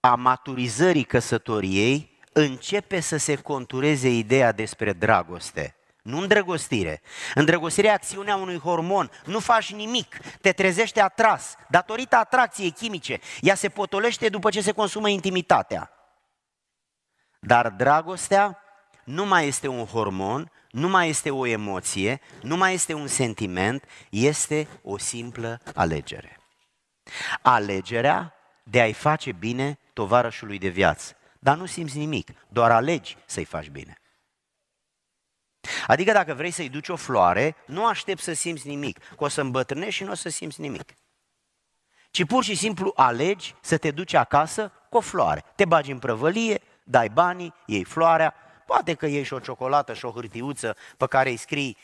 a maturizării căsătoriei începe să se contureze ideea despre dragoste. Nu îndrăgostire. Îndrăgostire e acțiunea unui hormon. Nu faci nimic. Te trezește atras. Datorită atracției chimice, ea se potolește după ce se consumă intimitatea. Dar dragostea nu mai este un hormon, nu mai este o emoție, nu mai este un sentiment, este o simplă alegere. Alegerea de a-i face bine tovarășului de viață. Dar nu simți nimic, doar alegi să-i faci bine. Adică dacă vrei să-i duci o floare, nu aștept să simți nimic, că o să îmbătrânești și nu o să simți nimic. Ci pur și simplu alegi să te duci acasă cu o floare. Te bagi în prăvălie, dai banii, iei floarea, poate că iei și o ciocolată și o hârtiuță pe care îi scrii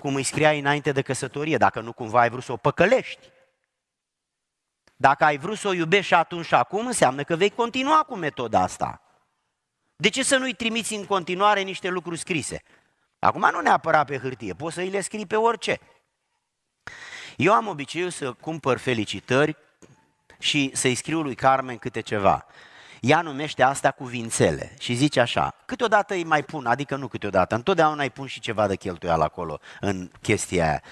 cum îi scriai înainte de căsătorie, dacă nu cumva ai vrut să o păcălești. Dacă ai vrut să o iubești și atunci și acum, înseamnă că vei continua cu metoda asta. De ce să nu-i trimiți în continuare niște lucruri scrise? Acum nu neapărat pe hârtie, poți să îi le scrii pe orice. Eu am obiceiul să cumpăr felicitări și să-i scriu lui Carmen câte ceva. Ea numește asta cuvințele și zice așa, câteodată îi mai pun, adică nu câteodată, întotdeauna îi pun și ceva de cheltuială acolo în chestia aia.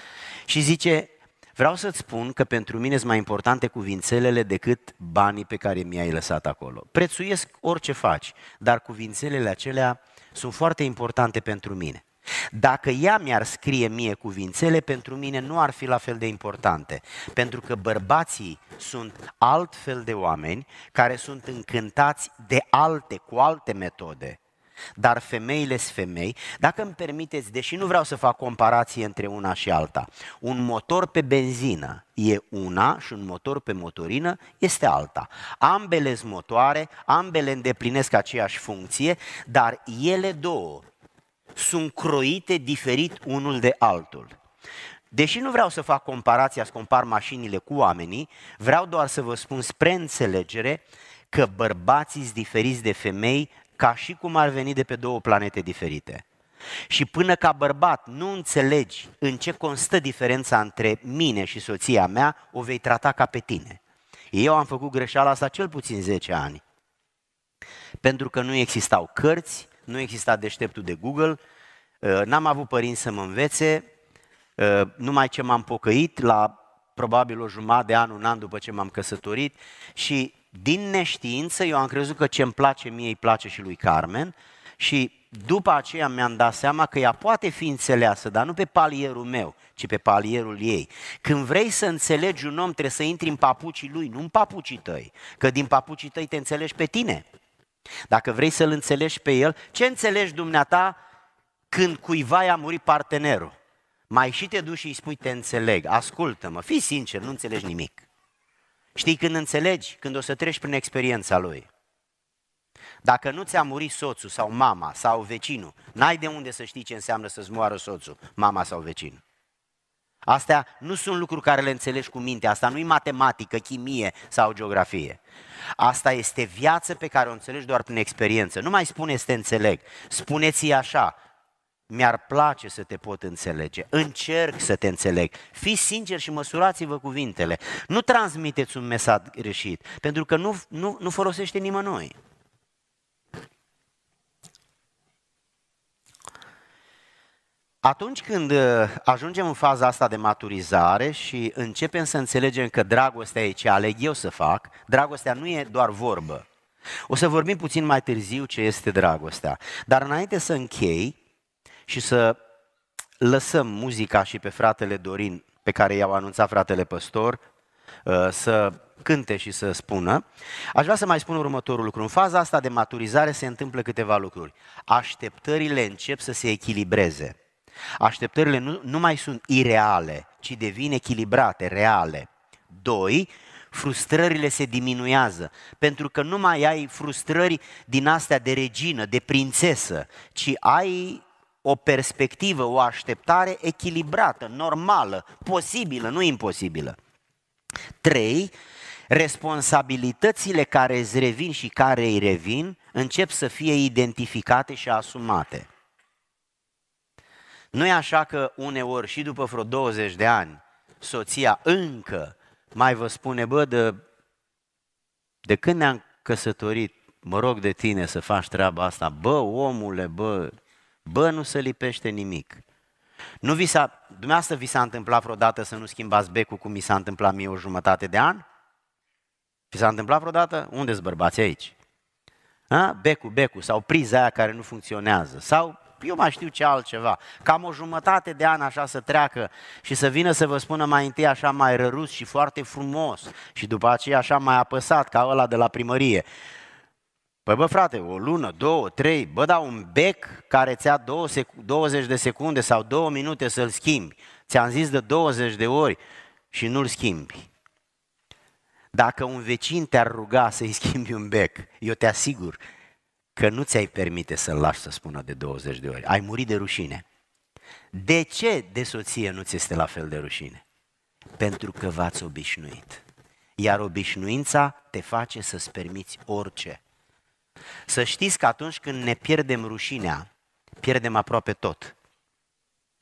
Și zice, vreau să-ți spun că pentru mine sunt mai importante cuvințelele decât banii pe care mi-ai lăsat acolo. Prețuiesc orice faci, dar cuvințelele acelea sunt foarte importante pentru mine. Dacă ea mi-ar scrie mie cuvințele, pentru mine nu ar fi la fel de importante, pentru că bărbații sunt altfel de oameni care sunt încântați de alte, cu alte metode. Dar femeile sunt femei, dacă îmi permiteți, deși nu vreau să fac comparație între una și alta, un motor pe benzină e una și un motor pe motorină este alta. Ambele sunt motoare, ambele îndeplinesc aceeași funcție, dar ele două sunt croite diferit unul de altul. Deși nu vreau să fac comparația, să compar mașinile cu oamenii, vreau doar să vă spun spre înțelegere că bărbații sunt diferiți de femei ca și cum ar veni de pe două planete diferite. Și până ca bărbat nu înțelegi în ce constă diferența între mine și soția mea, o vei trata ca pe tine. Eu am făcut greșeala asta cel puțin 10 ani. Pentru că nu existau cărți, nu exista deșteptul de Google, uh, n-am avut părinți să mă învețe, uh, numai ce m-am pocăit la probabil o jumătate de an, un an după ce m-am căsătorit și din neștiință eu am crezut că ce îmi place mie îi place și lui Carmen și după aceea mi-am dat seama că ea poate fi înțeleasă, dar nu pe palierul meu, ci pe palierul ei. Când vrei să înțelegi un om, trebuie să intri în papucii lui, nu în papucii tăi, că din papucii tăi te înțelegi pe tine. Dacă vrei să-l înțelegi pe el, ce înțelegi dumneata când cuiva i-a murit partenerul? Mai și te duci și îi spui, te înțeleg, ascultă-mă, fii sincer, nu înțelegi nimic. Știi când înțelegi? Când o să treci prin experiența lui. Dacă nu ți-a murit soțul sau mama sau vecinul, n-ai de unde să știi ce înseamnă să-ți moară soțul, mama sau vecinul. Astea nu sunt lucruri care le înțelegi cu mintea, asta nu e matematică, chimie sau geografie. Asta este viață pe care o înțelegi doar prin experiență. Nu mai să te înțeleg, spuneți așa, mi-ar place să te pot înțelege, încerc să te înțeleg. Fiți sincer și măsurați-vă cuvintele. Nu transmiteți un mesaj greșit, pentru că nu, nu, nu folosește nimănui. Atunci când uh, ajungem în faza asta de maturizare și începem să înțelegem că dragostea e ce aleg eu să fac, dragostea nu e doar vorbă. O să vorbim puțin mai târziu ce este dragostea. Dar înainte să închei și să lăsăm muzica și pe fratele Dorin, pe care i-au anunțat fratele păstor, uh, să cânte și să spună, aș vrea să mai spun următorul lucru. În faza asta de maturizare se întâmplă câteva lucruri. Așteptările încep să se echilibreze. Așteptările nu, nu mai sunt ireale, ci devin echilibrate, reale. 2. Frustrările se diminuează, pentru că nu mai ai frustrări din astea de regină, de prințesă, ci ai o perspectivă, o așteptare echilibrată, normală, posibilă, nu imposibilă. 3. Responsabilitățile care îți revin și care îi revin încep să fie identificate și asumate nu e așa că uneori și după vreo 20 de ani, soția încă mai vă spune, bă, de, de când ne-am căsătorit, mă rog de tine să faci treaba asta, bă, omule, bă, bă, nu se lipește nimic. Nu vi s-a, dumneavoastră vi s-a întâmplat vreodată să nu schimbați becul cum mi s-a întâmplat mie o jumătate de an? Vi s-a întâmplat vreodată? Unde-s bărbați aici? A? Becul, becul sau priza aia care nu funcționează sau eu mai știu ce altceva. Cam o jumătate de an așa să treacă și să vină să vă spună mai întâi așa mai rărus și foarte frumos și după aceea așa mai apăsat ca ăla de la primărie. Păi bă frate, o lună, două, trei, bă da un bec care ți-a 20 de secunde sau două minute să-l schimbi. Ți-am zis de 20 de ori și nu-l schimbi. Dacă un vecin te-ar ruga să-i schimbi un bec, eu te asigur că nu ți-ai permite să-l lași să spună de 20 de ori. Ai murit de rușine. De ce de soție nu ți este la fel de rușine? Pentru că v-ați obișnuit. Iar obișnuința te face să-ți permiți orice. Să știți că atunci când ne pierdem rușinea, pierdem aproape tot.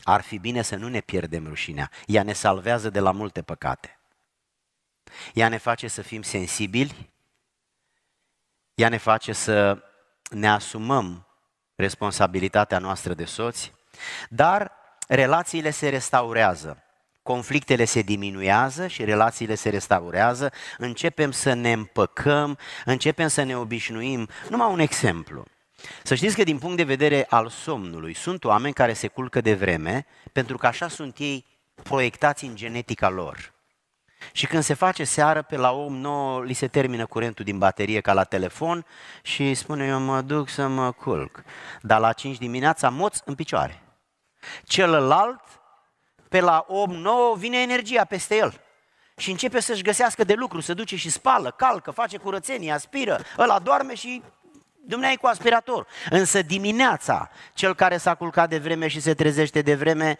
Ar fi bine să nu ne pierdem rușinea. Ea ne salvează de la multe păcate. Ea ne face să fim sensibili, ea ne face să ne asumăm responsabilitatea noastră de soți, dar relațiile se restaurează, conflictele se diminuează și relațiile se restaurează, începem să ne împăcăm, începem să ne obișnuim. Numai un exemplu. Să știți că din punct de vedere al somnului, sunt oameni care se culcă de vreme pentru că așa sunt ei proiectați în genetica lor. Și când se face seară, pe la om nou, li se termină curentul din baterie ca la telefon și spune, eu mă duc să mă culc. Dar la 5 dimineața moți în picioare. Celălalt, pe la om nou vine energia peste el. Și începe să-și găsească de lucru, se duce și spală, calcă, face curățenie, aspiră, ăla doarme și Dumnezeu cu aspirator. Însă dimineața, cel care s-a culcat de vreme și se trezește de vreme,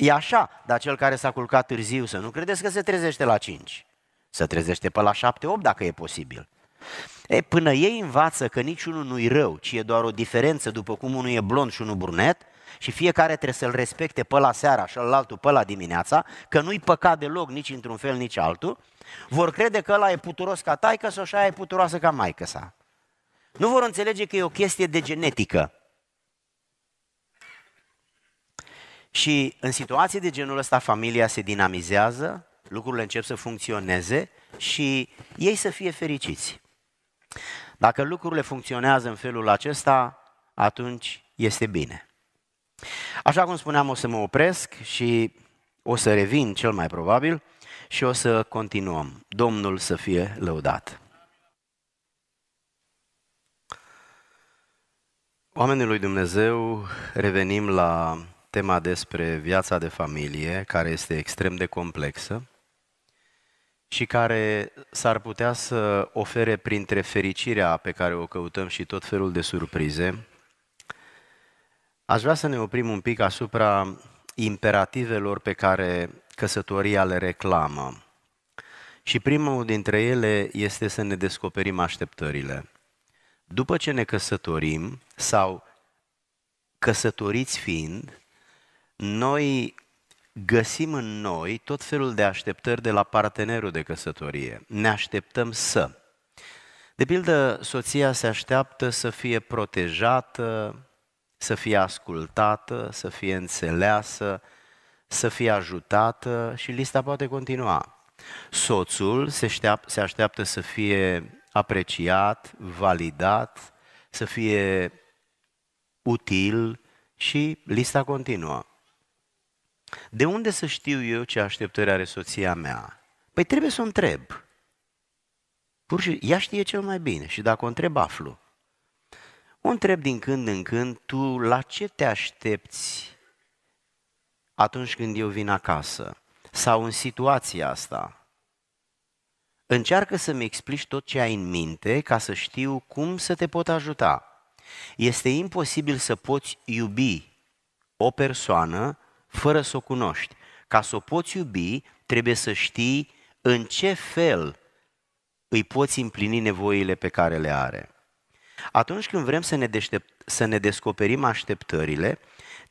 E așa, dar cel care s-a culcat târziu să nu credeți că se trezește la 5. Se trezește pe la 7-8 dacă e posibil. E, până ei învață că niciunul nu-i rău, ci e doar o diferență după cum unul e blond și unul brunet, și fiecare trebuie să-l respecte pe la seara și altul pe la dimineața, că nu-i păcat deloc nici într-un fel, nici altul, vor crede că ăla e puturos ca taică sau așa e puturoasă ca maică sa. Nu vor înțelege că e o chestie de genetică. Și în situații de genul ăsta familia se dinamizează, lucrurile încep să funcționeze și ei să fie fericiți. Dacă lucrurile funcționează în felul acesta, atunci este bine. Așa cum spuneam, o să mă opresc și o să revin cel mai probabil și o să continuăm. Domnul să fie lăudat. Oamenii lui Dumnezeu, revenim la tema despre viața de familie, care este extrem de complexă și care s-ar putea să ofere printre fericirea pe care o căutăm și tot felul de surprize, aș vrea să ne oprim un pic asupra imperativelor pe care căsătoria le reclamă. Și primul dintre ele este să ne descoperim așteptările. După ce ne căsătorim sau căsătoriți fiind, noi găsim în noi tot felul de așteptări de la partenerul de căsătorie. Ne așteptăm să. De pildă, soția se așteaptă să fie protejată, să fie ascultată, să fie înțeleasă, să fie ajutată și lista poate continua. Soțul se, se așteaptă să fie apreciat, validat, să fie util și lista continuă. De unde să știu eu ce așteptări are soția mea? Păi trebuie să o întreb. Pur și ea știe cel mai bine și dacă o întreb, aflu. O întreb din când în când, tu la ce te aștepți atunci când eu vin acasă? Sau în situația asta? Încearcă să-mi explici tot ce ai în minte ca să știu cum să te pot ajuta. Este imposibil să poți iubi o persoană fără să o cunoști. Ca să o poți iubi, trebuie să știi în ce fel îi poți împlini nevoile pe care le are. Atunci când vrem să ne, deștept, să ne descoperim așteptările,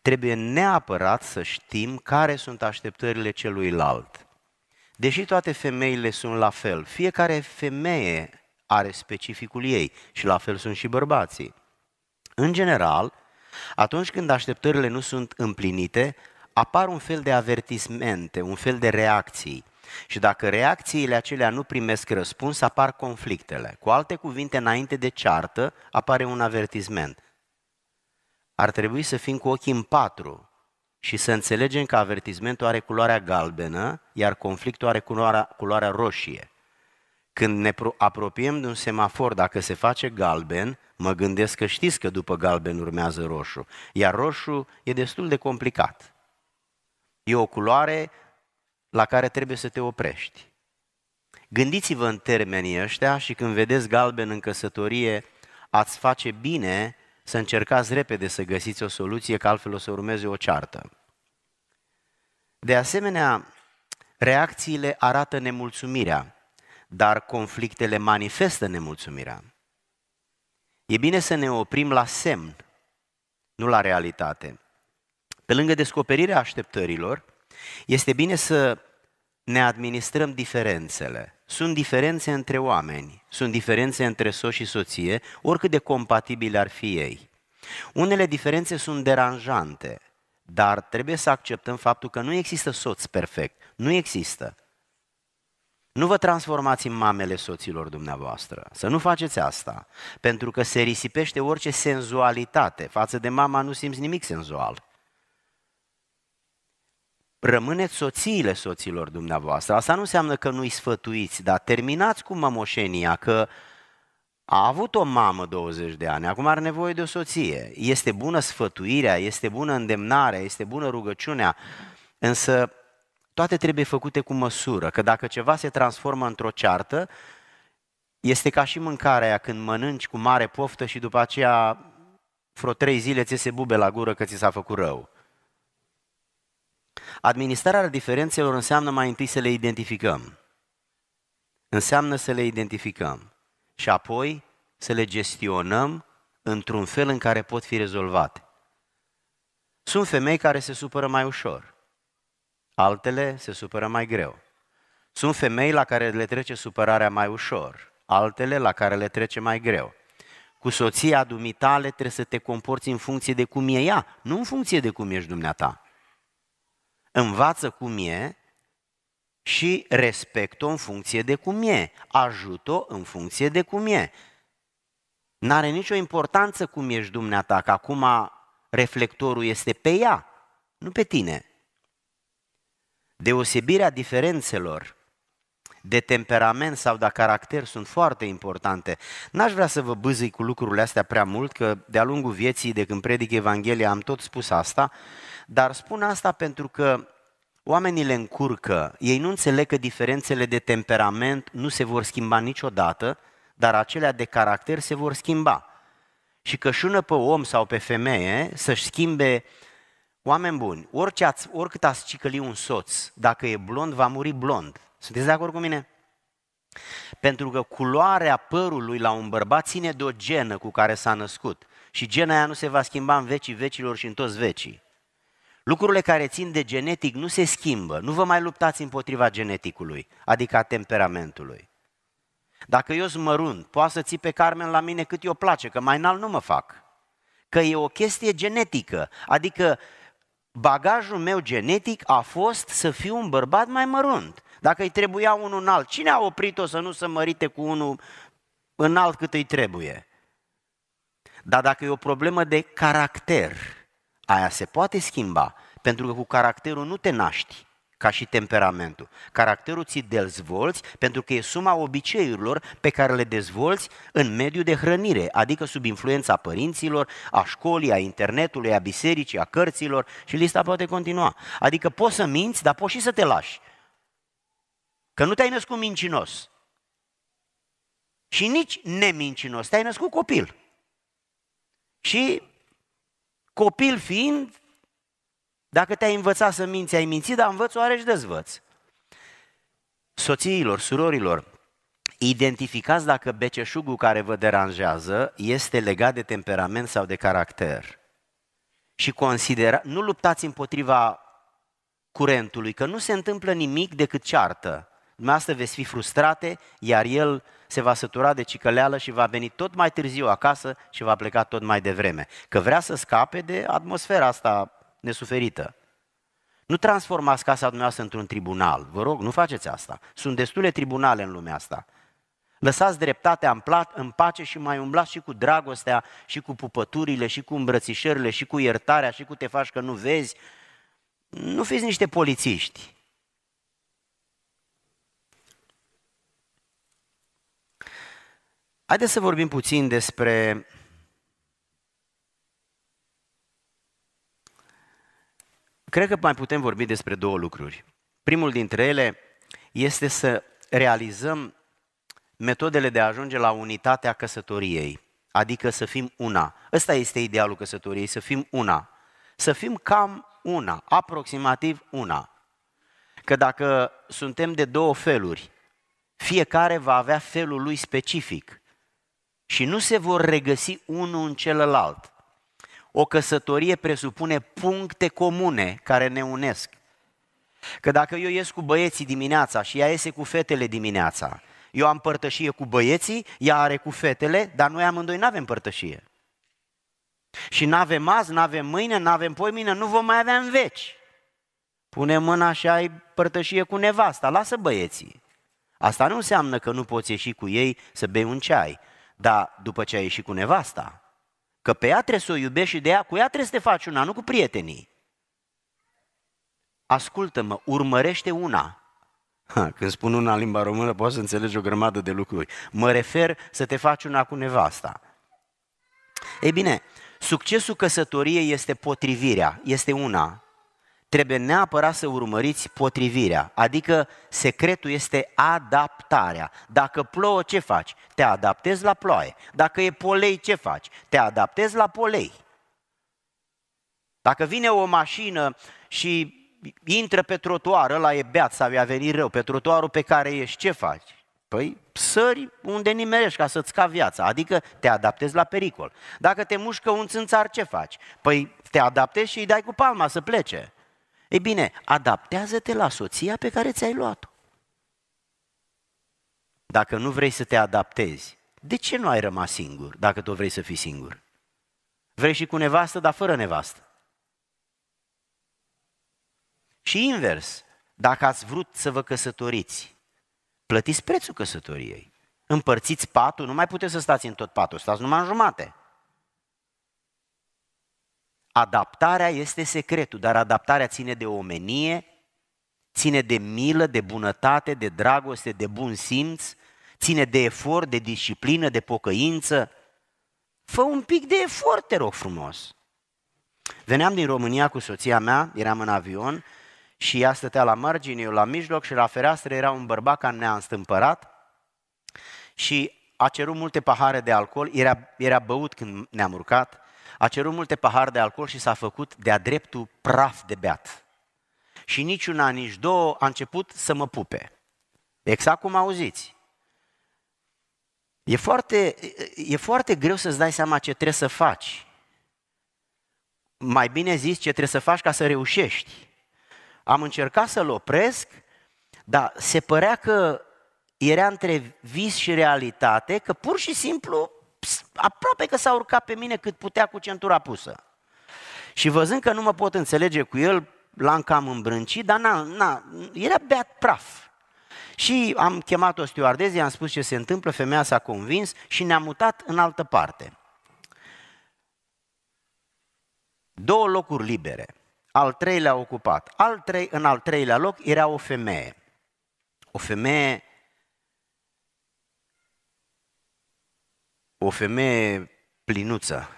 trebuie neapărat să știm care sunt așteptările celuilalt. Deși toate femeile sunt la fel, fiecare femeie are specificul ei și la fel sunt și bărbații. În general, atunci când așteptările nu sunt împlinite, apar un fel de avertismente, un fel de reacții. Și dacă reacțiile acelea nu primesc răspuns, apar conflictele. Cu alte cuvinte, înainte de ceartă, apare un avertisment. Ar trebui să fim cu ochii în patru și să înțelegem că avertismentul are culoarea galbenă, iar conflictul are culoarea, culoarea roșie. Când ne apropiem de un semafor, dacă se face galben, mă gândesc că știți că după galben urmează roșu, iar roșu e destul de complicat. E o culoare la care trebuie să te oprești. Gândiți-vă în termenii ăștia și când vedeți galben în căsătorie, ați face bine să încercați repede să găsiți o soluție, că altfel o să urmeze o ceartă. De asemenea, reacțiile arată nemulțumirea, dar conflictele manifestă nemulțumirea. E bine să ne oprim la semn, nu la realitate. Pe lângă descoperirea așteptărilor, este bine să ne administrăm diferențele. Sunt diferențe între oameni, sunt diferențe între soț și soție, oricât de compatibile ar fi ei. Unele diferențe sunt deranjante, dar trebuie să acceptăm faptul că nu există soț perfect. Nu există. Nu vă transformați în mamele soților dumneavoastră. Să nu faceți asta, pentru că se risipește orice senzualitate. Față de mama nu simți nimic senzual rămâneți soțiile soților dumneavoastră. Asta nu înseamnă că nu-i sfătuiți, dar terminați cu mămoșenia, că a avut o mamă 20 de ani, acum are nevoie de o soție. Este bună sfătuirea, este bună îndemnarea, este bună rugăciunea, însă toate trebuie făcute cu măsură, că dacă ceva se transformă într-o ceartă, este ca și mâncarea când mănânci cu mare poftă și după aceea vreo trei zile ți se bube la gură că ți s-a făcut rău. Administrarea diferențelor înseamnă mai întâi să le identificăm. Înseamnă să le identificăm și apoi să le gestionăm într-un fel în care pot fi rezolvate. Sunt femei care se supără mai ușor, altele se supără mai greu. Sunt femei la care le trece supărarea mai ușor, altele la care le trece mai greu. Cu soția dumitale trebuie să te comporți în funcție de cum e ea, nu în funcție de cum ești dumneata învață cum e și respectă-o în funcție de cum e, ajută-o în funcție de cum e. N-are nicio importanță cum ești dumneata, că acum reflectorul este pe ea, nu pe tine. Deosebirea diferențelor de temperament sau de caracter sunt foarte importante. N-aș vrea să vă bâzâi cu lucrurile astea prea mult, că de-a lungul vieții, de când predic Evanghelia, am tot spus asta, dar spun asta pentru că oamenii le încurcă, ei nu înțeleg că diferențele de temperament nu se vor schimba niciodată, dar acelea de caracter se vor schimba. Și că șună pe om sau pe femeie să-și schimbe Oameni buni, orice ați, oricât ați cicăli un soț, dacă e blond, va muri blond. Sunteți de acord cu mine? Pentru că culoarea părului la un bărbat ține de o genă cu care s-a născut. Și gena aia nu se va schimba în vecii vecilor și în toți vecii. Lucrurile care țin de genetic nu se schimbă, nu vă mai luptați împotriva geneticului, adică a temperamentului. Dacă eu sunt mărunt, poate să ții pe Carmen la mine cât eu place, că mai înalt nu mă fac. Că e o chestie genetică, adică bagajul meu genetic a fost să fiu un bărbat mai mărunt. Dacă îi trebuia unul înalt, cine a oprit-o să nu se mărite cu unul înalt cât îi trebuie? Dar dacă e o problemă de caracter, Aia se poate schimba, pentru că cu caracterul nu te naști, ca și temperamentul. Caracterul ți dezvolți pentru că e suma obiceiurilor pe care le dezvolți în mediul de hrănire, adică sub influența părinților, a școlii, a internetului, a bisericii, a cărților și lista poate continua. Adică poți să minți, dar poți și să te lași. Că nu te-ai născut mincinos. Și nici nemincinos, te-ai născut copil. Și Copil fiind, dacă te-ai învățat să minți, ai mințit, dar învăț oare și dezvăț. Soțiilor, surorilor, identificați dacă beceșugul care vă deranjează este legat de temperament sau de caracter. Și considera, nu luptați împotriva curentului, că nu se întâmplă nimic decât ceartă dumneavoastră veți fi frustrate, iar el se va sătura de cicăleală și va veni tot mai târziu acasă și va pleca tot mai devreme. Că vrea să scape de atmosfera asta nesuferită. Nu transformați casa dumneavoastră într-un tribunal. Vă rog, nu faceți asta. Sunt destule tribunale în lumea asta. Lăsați dreptatea în, plat, în pace și mai umblați și cu dragostea, și cu pupăturile, și cu îmbrățișările, și cu iertarea, și cu te faci că nu vezi. Nu fiți niște polițiști. Haideți să vorbim puțin despre Cred că mai putem vorbi despre două lucruri. Primul dintre ele este să realizăm metodele de a ajunge la unitatea căsătoriei, adică să fim una. Ăsta este idealul căsătoriei, să fim una. Să fim cam una, aproximativ una. Că dacă suntem de două feluri, fiecare va avea felul lui specific și nu se vor regăsi unul în celălalt. O căsătorie presupune puncte comune care ne unesc. Că dacă eu ies cu băieții dimineața și ea iese cu fetele dimineața, eu am părtășie cu băieții, ea are cu fetele, dar noi amândoi nu avem părtășie. Și nu avem azi, nu avem mâine, nu avem poimine, nu vom mai avea în veci. Pune mâna și ai părtășie cu nevasta, lasă băieții. Asta nu înseamnă că nu poți ieși cu ei să bei un ceai, dar după ce ai ieșit cu nevasta, că pe ea trebuie să o iubești și de ea, cu ea trebuie să te faci una, nu cu prietenii. Ascultă-mă, urmărește una. Ha, când spun una în limba română, poți să înțelegi o grămadă de lucruri. Mă refer să te faci una cu nevasta. Ei bine, succesul căsătoriei este potrivirea, este una trebuie neapărat să urmăriți potrivirea, adică secretul este adaptarea. Dacă plouă, ce faci? Te adaptezi la ploaie. Dacă e polei, ce faci? Te adaptezi la polei. Dacă vine o mașină și intră pe trotuar, ăla e beat sau i-a venit rău, pe trotuarul pe care ești, ce faci? Păi sări unde nimerești ca să-ți ca viața, adică te adaptezi la pericol. Dacă te mușcă un țânțar, ce faci? Păi te adaptezi și îi dai cu palma să plece. Ei bine, adaptează-te la soția pe care ți-ai luat-o. Dacă nu vrei să te adaptezi, de ce nu ai rămas singur dacă tu vrei să fii singur? Vrei și cu nevastă, dar fără nevastă. Și invers, dacă ați vrut să vă căsătoriți, plătiți prețul căsătoriei. Împărțiți patul, nu mai puteți să stați în tot patul, stați numai în jumate. Adaptarea este secretul, dar adaptarea ține de omenie, ține de milă, de bunătate, de dragoste, de bun simț, ține de efort, de disciplină, de pocăință. Fă un pic de efort, te rog frumos. Veneam din România cu soția mea, eram în avion și ea stătea la margine, eu la mijloc și la fereastră era un bărbat care ne-a înstâmpărat și a cerut multe pahare de alcool, era, era băut când ne-am urcat a cerut multe pahar de alcool și s-a făcut de-a dreptul praf de beat. Și nici una, nici două a început să mă pupe. Exact cum auziți. E foarte, e foarte greu să-ți dai seama ce trebuie să faci. Mai bine zis ce trebuie să faci ca să reușești. Am încercat să-l opresc, dar se părea că era între vis și realitate, că pur și simplu aproape că s-a urcat pe mine cât putea cu centura pusă. Și văzând că nu mă pot înțelege cu el, l-am cam îmbrâncit, dar na, na, era beat praf. Și am chemat o stewardeză, i-am spus ce se întâmplă, femeia s-a convins și ne-a mutat în altă parte. Două locuri libere. Al treilea ocupat. Al trei, în al treilea loc era o femeie. O femeie o femeie plinuță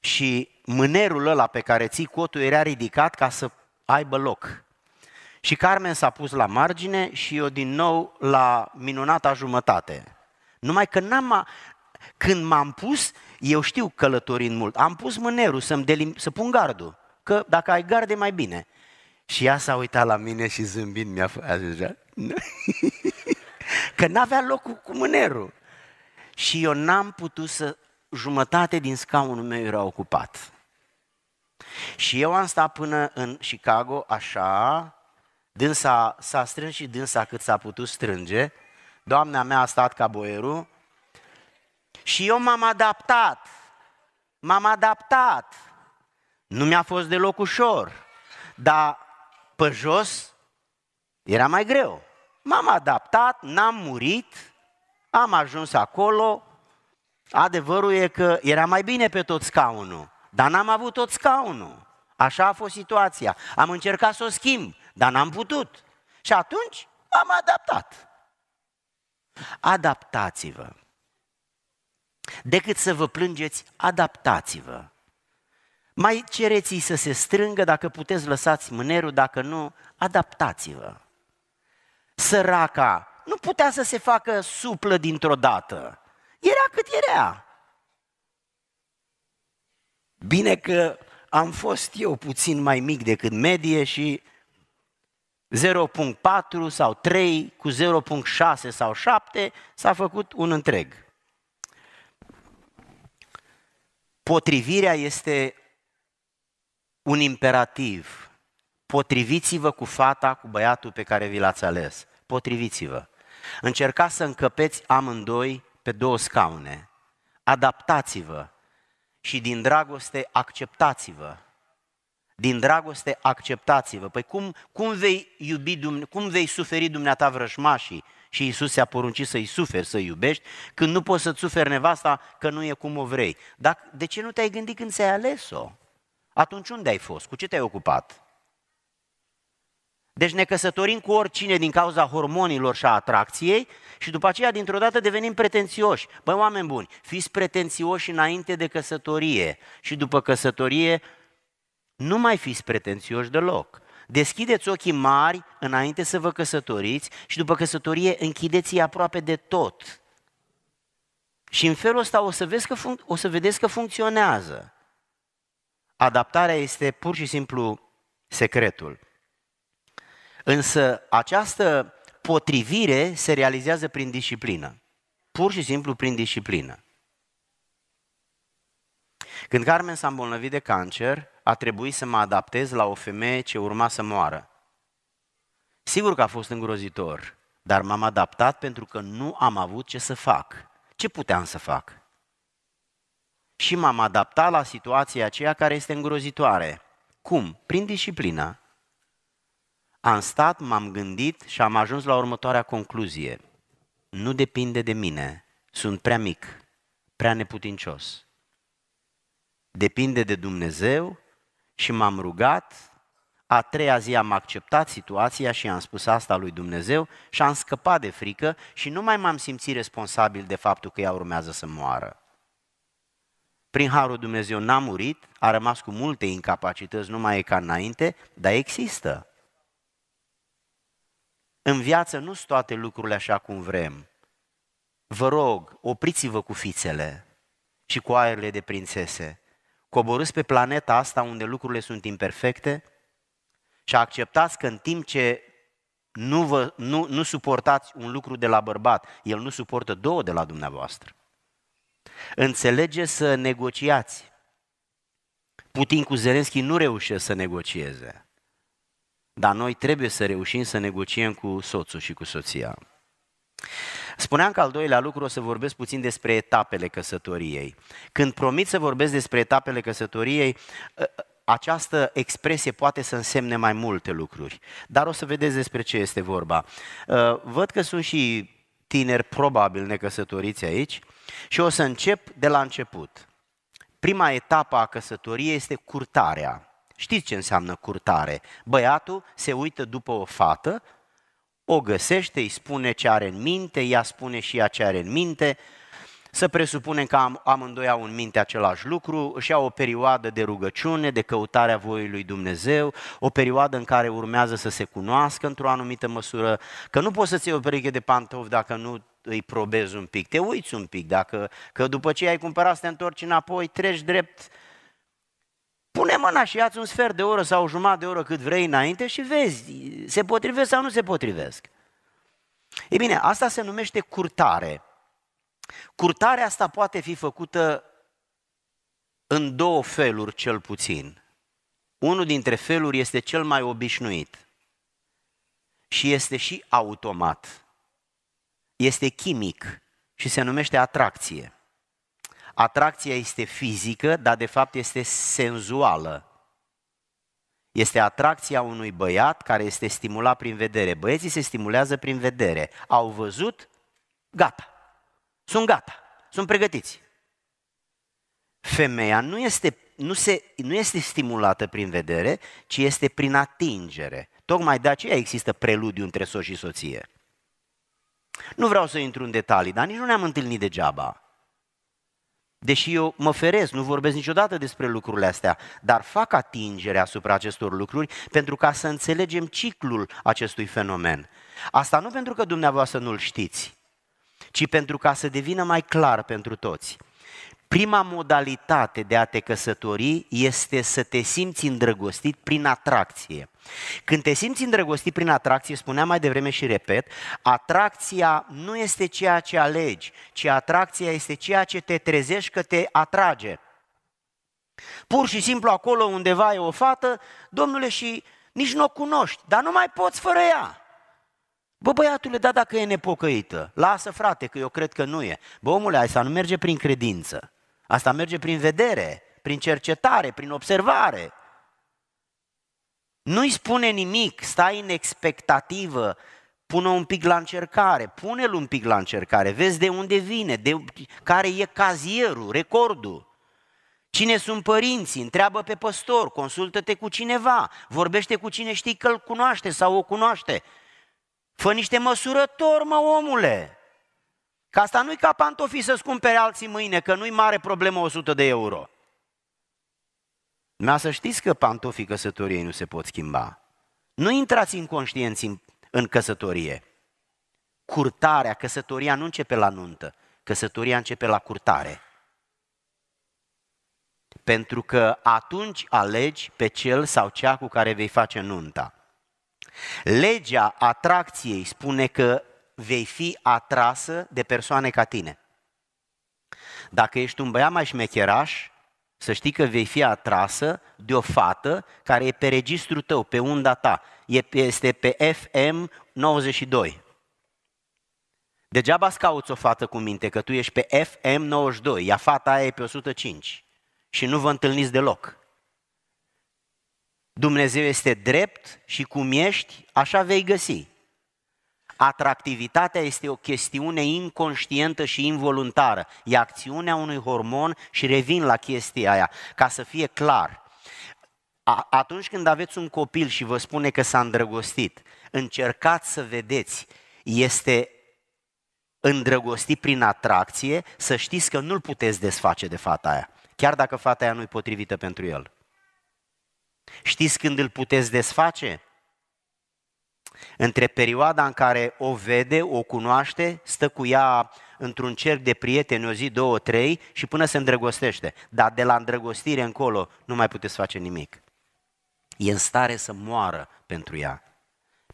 și mânerul ăla pe care ții cotul era ridicat ca să aibă loc. Și Carmen s-a pus la margine și eu din nou la minunata jumătate. Numai că n-am, când m-am pus, eu știu călătorind mult, am pus mânerul să-mi delim, să pun gardul, că dacă ai garde mai bine. Și ea s-a uitat la mine și zâmbind mi-a făcut așa, da? că n-avea loc cu mânerul și eu n-am putut să, jumătate din scaunul meu era ocupat. Și eu am stat până în Chicago, așa, dânsa s-a strâns și dânsa cât s-a putut strânge, doamna mea a stat ca boierul, și eu m-am adaptat, m-am adaptat. Nu mi-a fost deloc ușor, dar pe jos era mai greu. M-am adaptat, n-am murit, am ajuns acolo, adevărul e că era mai bine pe tot scaunul, dar n-am avut tot scaunul. Așa a fost situația. Am încercat să o schimb, dar n-am putut. Și atunci am adaptat. Adaptați-vă. Decât să vă plângeți, adaptați-vă. Mai cereți să se strângă, dacă puteți lăsați mânerul, dacă nu, adaptați-vă. Săraca nu putea să se facă suplă dintr-o dată. Era cât era. Bine că am fost eu puțin mai mic decât medie și 0.4 sau 3 cu 0.6 sau 7 s-a făcut un întreg. Potrivirea este un imperativ. Potriviți-vă cu fata, cu băiatul pe care vi l-ați ales. Potriviți-vă. Încercați să încăpeți amândoi pe două scaune. Adaptați-vă și din dragoste acceptați-vă. Din dragoste acceptați-vă. Păi cum, cum vei iubi, cum vei suferi dumneata vrăjmașii? Și Isus i a poruncit să-i suferi, să-i iubești, când nu poți să-ți suferi nevasta că nu e cum o vrei. Dar de ce nu te-ai gândit când ți-ai ales-o? Atunci unde ai fost? Cu ce te-ai ocupat? Deci ne căsătorim cu oricine din cauza hormonilor și a atracției și după aceea dintr-o dată devenim pretențioși. Băi, oameni buni, fiți pretențioși înainte de căsătorie și după căsătorie nu mai fiți pretențioși deloc. Deschideți ochii mari înainte să vă căsătoriți și după căsătorie închideți-i aproape de tot. Și în felul ăsta o să, vezi că func- o să vedeți că funcționează. Adaptarea este pur și simplu secretul. Însă această potrivire se realizează prin disciplină. Pur și simplu prin disciplină. Când Carmen s-a îmbolnăvit de cancer, a trebuit să mă adaptez la o femeie ce urma să moară. Sigur că a fost îngrozitor, dar m-am adaptat pentru că nu am avut ce să fac. Ce puteam să fac? Și m-am adaptat la situația aceea care este îngrozitoare. Cum? Prin disciplină. Am stat, m-am gândit și am ajuns la următoarea concluzie. Nu depinde de mine, sunt prea mic, prea neputincios. Depinde de Dumnezeu și m-am rugat, a treia zi am acceptat situația și am spus asta lui Dumnezeu și am scăpat de frică și nu mai m-am simțit responsabil de faptul că ea urmează să moară. Prin harul Dumnezeu n-a murit, a rămas cu multe incapacități, nu mai e ca înainte, dar există. În viață nu sunt toate lucrurile așa cum vrem. Vă rog, opriți-vă cu fițele și cu aerile de prințese. Coborâți pe planeta asta unde lucrurile sunt imperfecte și acceptați că în timp ce nu, vă, nu, nu suportați un lucru de la bărbat, el nu suportă două de la dumneavoastră. Înțelege să negociați. Putin cu Zelenski nu reușește să negocieze. Dar noi trebuie să reușim să negociem cu soțul și cu soția. Spuneam că al doilea lucru o să vorbesc puțin despre etapele căsătoriei. Când promit să vorbesc despre etapele căsătoriei, ă, ă, această expresie poate să însemne mai multe lucruri, dar o să vedeți despre ce este vorba. Ă, văd că sunt și tineri probabil necăsătoriți aici și o să încep de la început. Prima etapă a căsătoriei este curtarea. Știți ce înseamnă curtare? Băiatul se uită după o fată, o găsește, îi spune ce are în minte, ea spune și ea ce are în minte, să presupunem că am, amândoi au în minte același lucru, își au o perioadă de rugăciune, de căutarea voii lui Dumnezeu, o perioadă în care urmează să se cunoască într-o anumită măsură, că nu poți să-ți iei o pereche de pantofi dacă nu îi probezi un pic, te uiți un pic, dacă, că după ce ai cumpărat să te întorci înapoi, treci drept Pune mâna și ia un sfert de oră sau jumătate de oră cât vrei înainte și vezi, se potrivesc sau nu se potrivesc. E bine, asta se numește curtare. Curtarea asta poate fi făcută în două feluri cel puțin. Unul dintre feluri este cel mai obișnuit și este și automat. Este chimic și se numește atracție. Atracția este fizică, dar de fapt este senzuală. Este atracția unui băiat care este stimulat prin vedere. Băieții se stimulează prin vedere. Au văzut, gata. Sunt gata. Sunt pregătiți. Femeia nu este, nu, se, nu este stimulată prin vedere, ci este prin atingere. Tocmai de aceea există preludiu între soț și soție. Nu vreau să intru în detalii, dar nici nu ne-am întâlnit degeaba. Deși eu mă feresc, nu vorbesc niciodată despre lucrurile astea, dar fac atingere asupra acestor lucruri pentru ca să înțelegem ciclul acestui fenomen. Asta nu pentru că dumneavoastră nu-l știți, ci pentru ca să devină mai clar pentru toți. Prima modalitate de a te căsători este să te simți îndrăgostit prin atracție. Când te simți îndrăgostit prin atracție, spuneam mai devreme și repet, atracția nu este ceea ce alegi, ci atracția este ceea ce te trezești că te atrage. Pur și simplu acolo undeva e o fată, domnule, și nici nu o cunoști, dar nu mai poți fără ea. Bă, băiatule, da, dacă e nepocăită, lasă frate, că eu cred că nu e. Bă, omule, hai să nu merge prin credință. Asta merge prin vedere, prin cercetare, prin observare. Nu-i spune nimic, stai în expectativă, pune un pic la încercare, pune-l un pic la încercare, vezi de unde vine, de care e cazierul, recordul. Cine sunt părinții? Întreabă pe păstor, consultă-te cu cineva, vorbește cu cine știi că îl cunoaște sau o cunoaște. Fă niște măsurători, mă omule! Că asta nu-i ca pantofi să-ți cumpere alții mâine, că nu-i mare problemă 100 de euro. Dar să știți că pantofii căsătoriei nu se pot schimba. Nu intrați în conștiință în, în căsătorie. Curtarea, căsătoria nu începe la nuntă, căsătoria începe la curtare. Pentru că atunci alegi pe cel sau cea cu care vei face nunta. Legea atracției spune că vei fi atrasă de persoane ca tine. Dacă ești un băiat mai șmecheraș, să știi că vei fi atrasă de o fată care e pe registru tău, pe unda ta. Este pe FM 92. Degeaba îți cauți o fată cu minte, că tu ești pe FM 92, iar fata aia e pe 105 și nu vă întâlniți deloc. Dumnezeu este drept și cum ești, așa vei găsi. Atractivitatea este o chestiune inconștientă și involuntară. E acțiunea unui hormon și revin la chestia aia, ca să fie clar. atunci când aveți un copil și vă spune că s-a îndrăgostit, încercați să vedeți, este îndrăgostit prin atracție, să știți că nu-l puteți desface de fata aia, chiar dacă fata aia nu-i potrivită pentru el. Știți când îl puteți desface? Între perioada în care o vede, o cunoaște, stă cu ea într-un cerc de prieteni o zi, două, trei și până se îndrăgostește. Dar de la îndrăgostire încolo nu mai puteți face nimic. E în stare să moară pentru ea.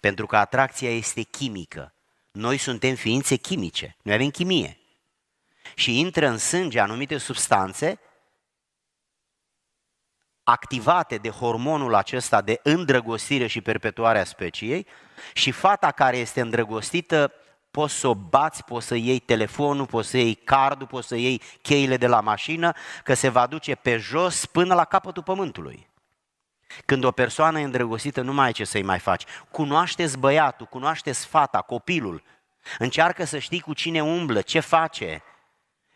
Pentru că atracția este chimică. Noi suntem ființe chimice, noi avem chimie. Și intră în sânge anumite substanțe activate de hormonul acesta de îndrăgostire și perpetuare a speciei și fata care este îndrăgostită poți să o bați, poți să iei telefonul, poți să iei cardul, poți să iei cheile de la mașină, că se va duce pe jos până la capătul pământului. Când o persoană e îndrăgostită, nu mai ai ce să-i mai faci. Cunoașteți băiatul, cunoașteți fata, copilul. Încearcă să știi cu cine umblă, ce face,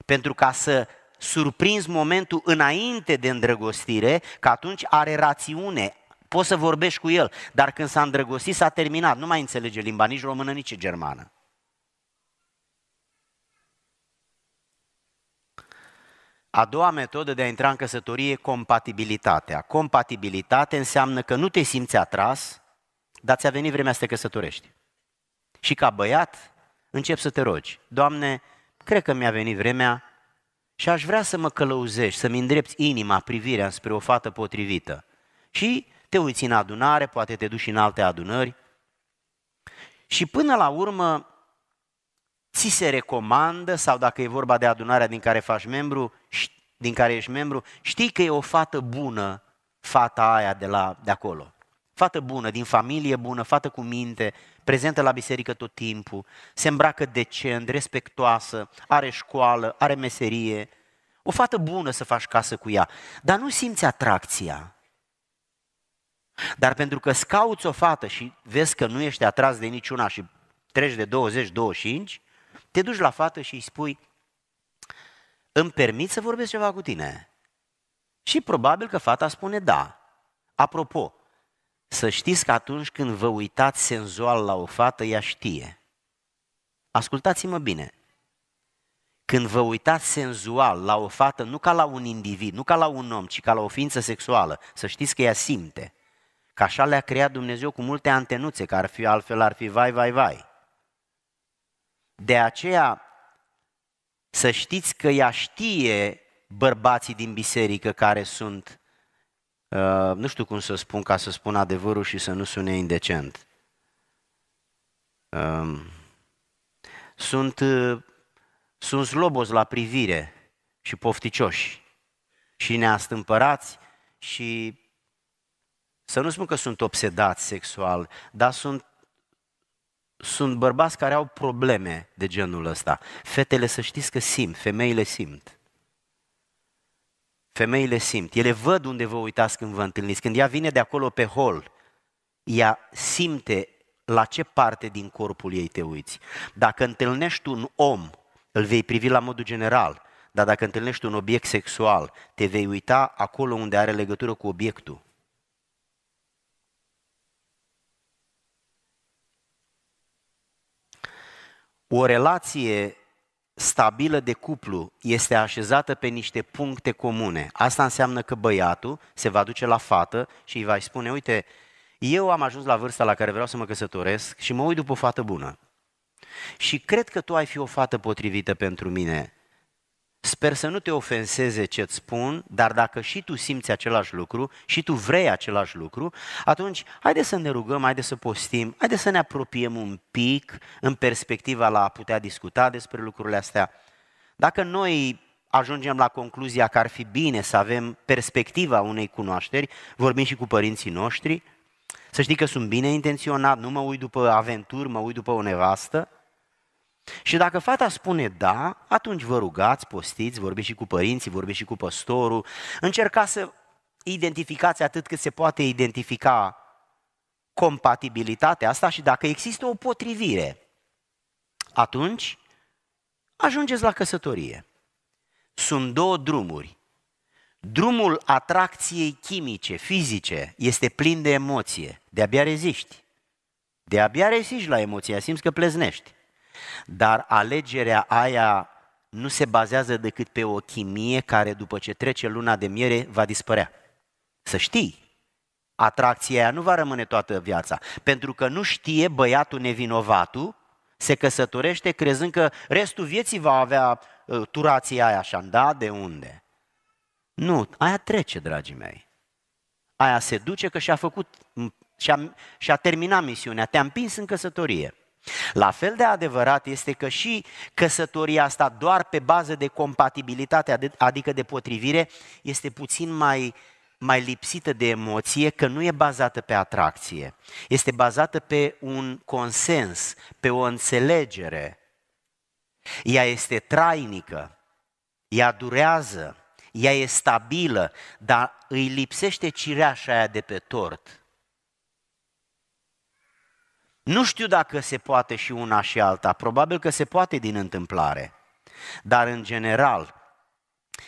pentru ca să surprins momentul înainte de îndrăgostire, că atunci are rațiune, poți să vorbești cu el, dar când s-a îndrăgostit s-a terminat, nu mai înțelege limba, nici română, nici germană. A doua metodă de a intra în căsătorie e compatibilitatea. Compatibilitate înseamnă că nu te simți atras, dar ți-a venit vremea să te căsătorești. Și ca băiat, încep să te rogi. Doamne, cred că mi-a venit vremea și aș vrea să mă călăuzești, să-mi îndrepți inima, privirea spre o fată potrivită. Și te uiți în adunare, poate te duci în alte adunări. Și până la urmă, ți se recomandă, sau dacă e vorba de adunarea din care faci membru, din care ești membru, știi că e o fată bună, fata aia de, la, de acolo. Fată bună, din familie bună, fată cu minte, prezentă la biserică tot timpul, se îmbracă decent, respectoasă, are școală, are meserie. O fată bună să faci casă cu ea, dar nu simți atracția. Dar pentru că scauți o fată și vezi că nu ești atras de niciuna și treci de 20-25, te duci la fată și îi spui, îmi permit să vorbesc ceva cu tine? Și probabil că fata spune da. Apropo, să știți că atunci când vă uitați senzual la o fată, ea știe. Ascultați-mă bine. Când vă uitați senzual la o fată, nu ca la un individ, nu ca la un om, ci ca la o ființă sexuală, să știți că ea simte. Că așa le-a creat Dumnezeu cu multe antenuțe, care ar fi, altfel ar fi vai, vai, vai. De aceea, să știți că ea știe bărbații din biserică care sunt Uh, nu știu cum să spun ca să spun adevărul și să nu sune indecent. Um, sunt, uh, sunt slobos la privire și pofticioși și neastâmpărați și să nu spun că sunt obsedați sexual, dar sunt, sunt bărbați care au probleme de genul ăsta. Fetele să știți că simt, femeile simt. Femeile simt, ele văd unde vă uitați când vă întâlniți. Când ea vine de acolo pe hol, ea simte la ce parte din corpul ei te uiți. Dacă întâlnești un om, îl vei privi la modul general, dar dacă întâlnești un obiect sexual, te vei uita acolo unde are legătură cu obiectul. O relație stabilă de cuplu este așezată pe niște puncte comune. Asta înseamnă că băiatul se va duce la fată și îi va spune, uite, eu am ajuns la vârsta la care vreau să mă căsătoresc și mă uit după o fată bună. Și cred că tu ai fi o fată potrivită pentru mine. Sper să nu te ofenseze ce îți spun, dar dacă și tu simți același lucru și tu vrei același lucru, atunci haide să ne rugăm, haide să postim, haide să ne apropiem un pic în perspectiva la a putea discuta despre lucrurile astea. Dacă noi ajungem la concluzia că ar fi bine să avem perspectiva unei cunoașteri, vorbim și cu părinții noștri, să știi că sunt bine intenționat, nu mă uit după aventuri, mă uit după o nevastă, și dacă fata spune da, atunci vă rugați, postiți, vorbiți și cu părinții, vorbiți și cu păstorul, încercați să identificați atât cât se poate identifica compatibilitatea asta și dacă există o potrivire, atunci ajungeți la căsătorie. Sunt două drumuri. Drumul atracției chimice, fizice, este plin de emoție. De-abia reziști. De-abia reziști la emoția, simți că pleznești. Dar alegerea aia nu se bazează decât pe o chimie care după ce trece luna de miere va dispărea. Să știi, atracția aia nu va rămâne toată viața, pentru că nu știe băiatul nevinovatul, se căsătorește crezând că restul vieții va avea uh, turația aia așa, da, de unde? Nu, aia trece, dragii mei. Aia se duce că și-a făcut, și-a, și-a terminat misiunea, te-a împins în căsătorie. La fel de adevărat este că și căsătoria asta doar pe bază de compatibilitate, adică de potrivire, este puțin mai, mai lipsită de emoție, că nu e bazată pe atracție. Este bazată pe un consens, pe o înțelegere. Ea este trainică, ea durează, ea e stabilă, dar îi lipsește cireașa aia de pe tort. Nu știu dacă se poate și una și alta, probabil că se poate din întâmplare. Dar în general,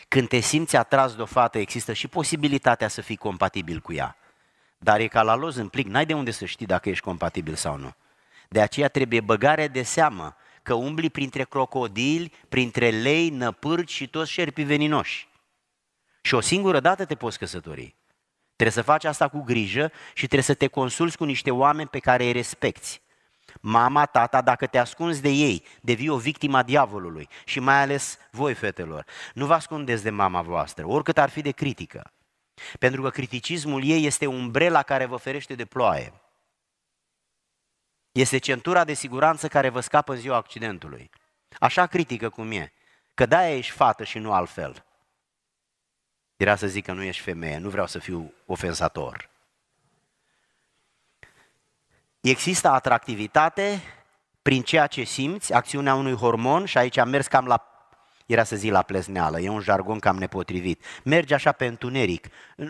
când te simți atras de o fată, există și posibilitatea să fii compatibil cu ea. Dar e ca la loz în plic, n-ai de unde să știi dacă ești compatibil sau nu. De aceea trebuie băgare de seamă că umbli printre crocodili, printre lei, năpârci și toți șerpii veninoși. Și o singură dată te poți căsători. Trebuie să faci asta cu grijă și trebuie să te consulți cu niște oameni pe care îi respecti. Mama, tata, dacă te ascunzi de ei, devii o victima diavolului și mai ales voi, fetelor. Nu vă ascundeți de mama voastră, oricât ar fi de critică. Pentru că criticismul ei este umbrela care vă ferește de ploaie. Este centura de siguranță care vă scapă în ziua accidentului. Așa critică cum e. Că de-aia ești fată și nu altfel. Era să zic că nu ești femeie, nu vreau să fiu ofensator. Există atractivitate prin ceea ce simți, acțiunea unui hormon și aici am mers cam la, era să zic la plezneală, e un jargon cam nepotrivit. Merge așa pe întuneric,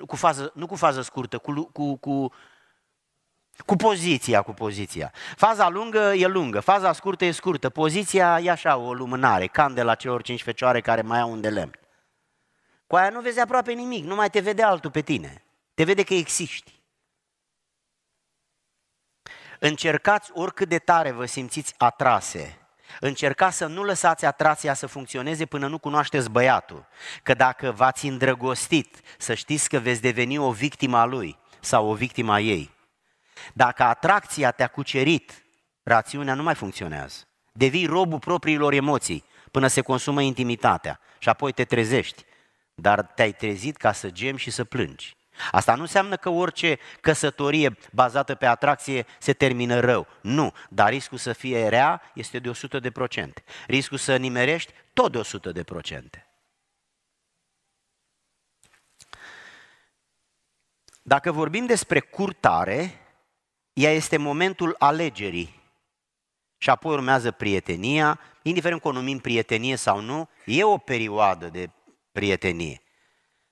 cu fază, nu cu fază scurtă, cu, cu, cu, cu poziția, cu poziția. Faza lungă e lungă, faza scurtă e scurtă, poziția e așa o lumânare, candela celor cinci fecioare care mai au un de lemn. Cu aia nu vezi aproape nimic, nu mai te vede altul pe tine. Te vede că existi. Încercați oricât de tare vă simțiți atrase. Încercați să nu lăsați atrația să funcționeze până nu cunoașteți băiatul. Că dacă v-ați îndrăgostit, să știți că veți deveni o victimă a lui sau o victimă a ei. Dacă atracția te-a cucerit, rațiunea nu mai funcționează. Devii robul propriilor emoții până se consumă intimitatea și apoi te trezești dar te-ai trezit ca să gem și să plângi. Asta nu înseamnă că orice căsătorie bazată pe atracție se termină rău. Nu, dar riscul să fie rea este de 100%. Riscul să nimerești tot de 100%. Dacă vorbim despre curtare, ea este momentul alegerii. Și apoi urmează prietenia, indiferent că o numim prietenie sau nu, e o perioadă de prietenie.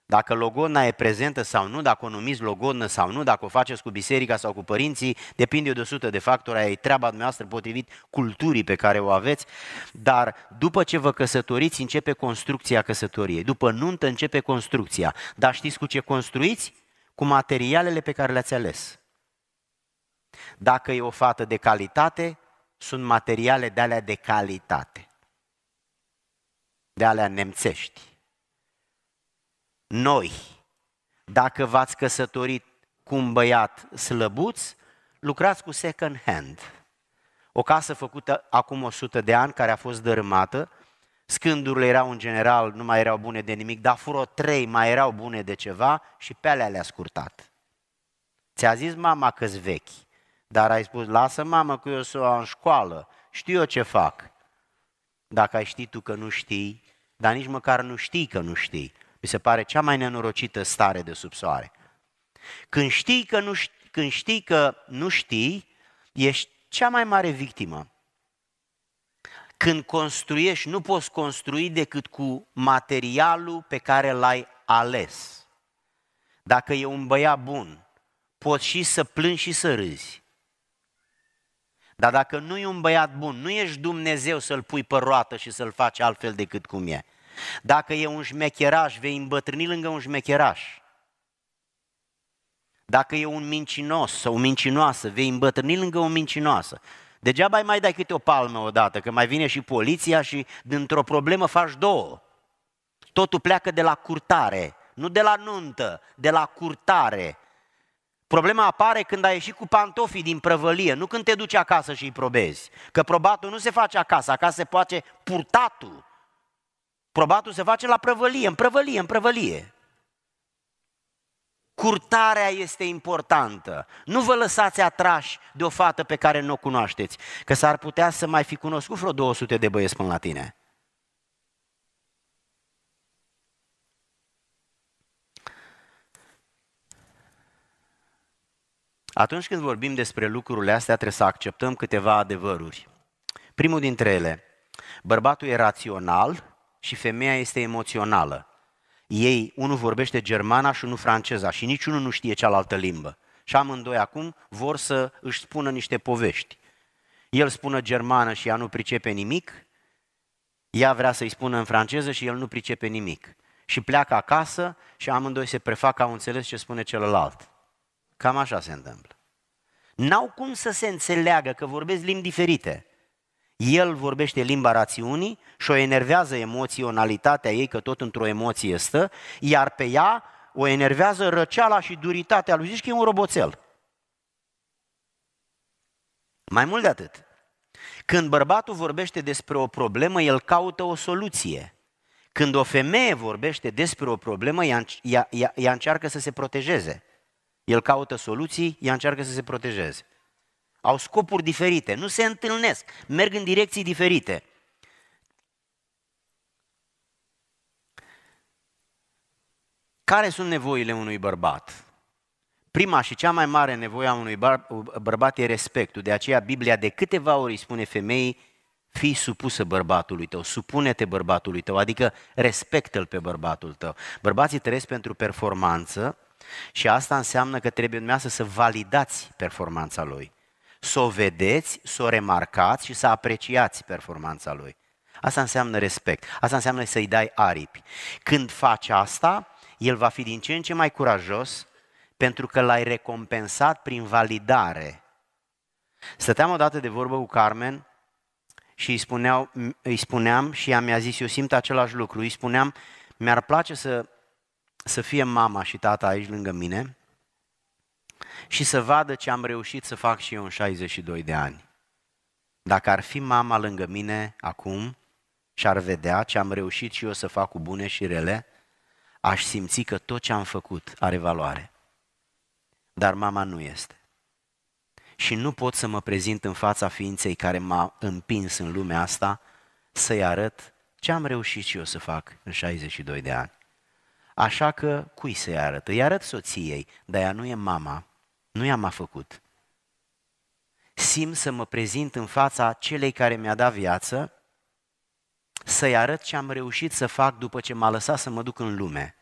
Dacă logodna e prezentă sau nu, dacă o numiți logodnă sau nu, dacă o faceți cu biserica sau cu părinții, depinde de o sută de factori, e treaba dumneavoastră potrivit culturii pe care o aveți, dar după ce vă căsătoriți începe construcția căsătoriei, după nuntă începe construcția, dar știți cu ce construiți? Cu materialele pe care le-ați ales. Dacă e o fată de calitate, sunt materiale de alea de calitate, de alea nemțești noi. Dacă v-ați căsătorit cu un băiat slăbuț, lucrați cu second hand. O casă făcută acum 100 de ani, care a fost dărâmată, scândurile erau în general, nu mai erau bune de nimic, dar fură trei mai erau bune de ceva și pe alea le-a scurtat. Ți-a zis mama că vechi, dar ai spus, lasă mamă că eu sunt în școală, știu eu ce fac. Dacă ai ști tu că nu știi, dar nici măcar nu știi că nu știi, mi se pare cea mai nenorocită stare de sub soare. Când știi că nu știi, când știi, că nu știi ești cea mai mare victimă. Când construiești, nu poți construi decât cu materialul pe care l-ai ales. Dacă e un băiat bun, poți și să plângi și să râzi. Dar dacă nu e un băiat bun, nu ești Dumnezeu să-l pui pe roată și să-l faci altfel decât cum e. Dacă e un șmecheraș, vei îmbătrâni lângă un șmecheraș. Dacă e un mincinos sau o mincinoasă, vei îmbătrâni lângă o mincinoasă. Degeaba ai mai dai câte o palmă odată, că mai vine și poliția și dintr-o problemă faci două. Totul pleacă de la curtare, nu de la nuntă, de la curtare. Problema apare când ai ieșit cu pantofii din prăvălie, nu când te duci acasă și îi probezi. Că probatul nu se face acasă, acasă se face purtatul. Probatul se face la prăvălie, în prăvălie, în prăvălie. Curtarea este importantă. Nu vă lăsați atrași de o fată pe care nu o cunoașteți, că s-ar putea să mai fi cunoscut vreo 200 de băieți până la tine. Atunci când vorbim despre lucrurile astea, trebuie să acceptăm câteva adevăruri. Primul dintre ele, bărbatul e rațional și femeia este emoțională. Ei, unul vorbește germana și unul franceza și niciunul nu știe cealaltă limbă. Și amândoi acum vor să își spună niște povești. El spună germană și ea nu pricepe nimic, ea vrea să-i spună în franceză și el nu pricepe nimic. Și pleacă acasă și amândoi se prefac că au înțeles ce spune celălalt. Cam așa se întâmplă. N-au cum să se înțeleagă că vorbesc limbi diferite. El vorbește limba rațiunii și o enervează emoționalitatea ei, că tot într-o emoție stă, iar pe ea o enervează răceala și duritatea lui. Zici că e un roboțel. Mai mult de atât, când bărbatul vorbește despre o problemă, el caută o soluție. Când o femeie vorbește despre o problemă, ea, ea, ea, ea încearcă să se protejeze. El caută soluții, ea încearcă să se protejeze. Au scopuri diferite, nu se întâlnesc, merg în direcții diferite. Care sunt nevoile unui bărbat? Prima și cea mai mare nevoie a unui bărbat e respectul. De aceea Biblia de câteva ori îi spune femeii, fii supusă bărbatului tău, supune-te bărbatului tău, adică respectă-l pe bărbatul tău. Bărbații trăiesc pentru performanță și asta înseamnă că trebuie dumneavoastră să validați performanța lui să o vedeți, să o remarcați și să apreciați performanța lui. Asta înseamnă respect, asta înseamnă să-i dai aripi. Când faci asta, el va fi din ce în ce mai curajos pentru că l-ai recompensat prin validare. Stăteam odată de vorbă cu Carmen și îi, spuneau, îi spuneam și ea mi-a zis, eu simt același lucru, îi spuneam, mi-ar place să, să fie mama și tata aici lângă mine, și să vadă ce am reușit să fac și eu în 62 de ani. Dacă ar fi mama lângă mine acum și ar vedea ce am reușit și eu să fac cu bune și rele, aș simți că tot ce am făcut are valoare. Dar mama nu este. Și nu pot să mă prezint în fața ființei care m-a împins în lumea asta să-i arăt ce am reușit și eu să fac în 62 de ani. Așa că cui să-i arăt? Îi arăt soției, dar ea nu e mama, nu i-am a făcut. Sim să mă prezint în fața celei care mi-a dat viață, să-i arăt ce am reușit să fac după ce m-a lăsat să mă duc în lume.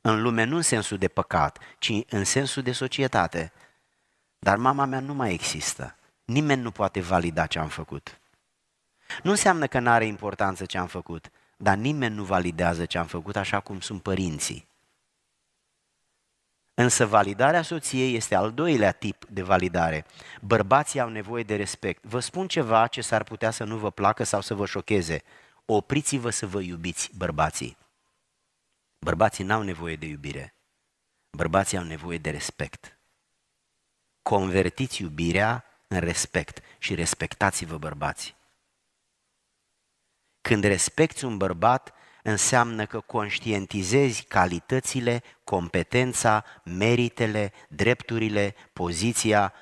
În lume nu în sensul de păcat, ci în sensul de societate. Dar mama mea nu mai există. Nimeni nu poate valida ce am făcut. Nu înseamnă că nu are importanță ce am făcut, dar nimeni nu validează ce am făcut așa cum sunt părinții. Însă validarea soției este al doilea tip de validare. Bărbații au nevoie de respect. Vă spun ceva ce s-ar putea să nu vă placă sau să vă șocheze. Opriți-vă să vă iubiți, bărbații. Bărbații n-au nevoie de iubire. Bărbații au nevoie de respect. Convertiți iubirea în respect și respectați-vă bărbații. Când respecti un bărbat, înseamnă că conștientizezi calitățile, competența, meritele, drepturile, poziția.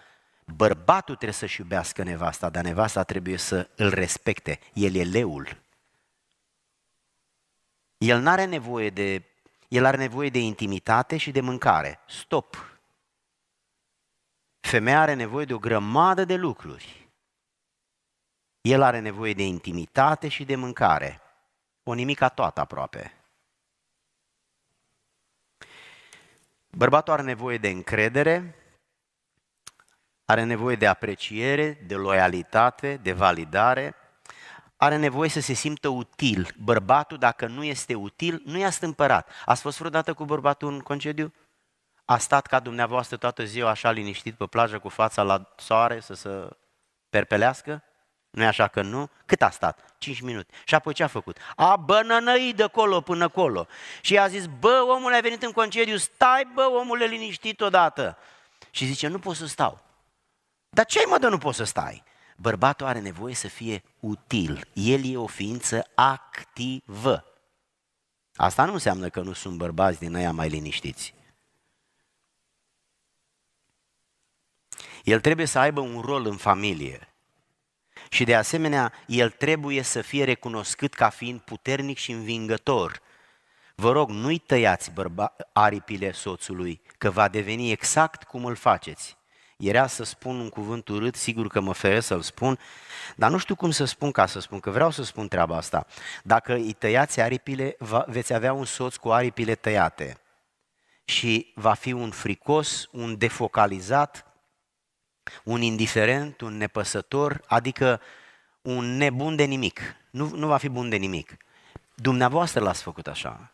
Bărbatul trebuie să-și iubească nevasta, dar nevasta trebuie să îl respecte. El e leul. El nu are nevoie de el are nevoie de intimitate și de mâncare. Stop. Femeia are nevoie de o grămadă de lucruri. El are nevoie de intimitate și de mâncare o nimica toată aproape. Bărbatul are nevoie de încredere, are nevoie de apreciere, de loialitate, de validare, are nevoie să se simtă util. Bărbatul, dacă nu este util, nu i-a stâmpărat. Ați fost vreodată cu bărbatul în concediu? A stat ca dumneavoastră toată ziua așa liniștit pe plajă cu fața la soare să se perpelească? nu așa că nu? Cât a stat? 5 minute. Și apoi ce a făcut? A bănănăit de colo până colo. Și i-a zis, bă, omule ai venit în concediu, stai, bă, omule, liniștit odată. Și zice, nu pot să stau. Dar ce mă, de nu poți să stai? Bărbatul are nevoie să fie util. El e o ființă activă. Asta nu înseamnă că nu sunt bărbați din aia mai liniștiți. El trebuie să aibă un rol în familie. Și de asemenea, el trebuie să fie recunoscut ca fiind puternic și învingător. Vă rog, nu-i tăiați bărba- aripile soțului, că va deveni exact cum îl faceți. Era să spun un cuvânt urât, sigur că mă feresc să-l spun, dar nu știu cum să spun ca să spun, că vreau să spun treaba asta. Dacă îi tăiați aripile, veți avea un soț cu aripile tăiate și va fi un fricos, un defocalizat, un indiferent, un nepăsător, adică un nebun de nimic. Nu, nu va fi bun de nimic. Dumneavoastră l-ați făcut așa.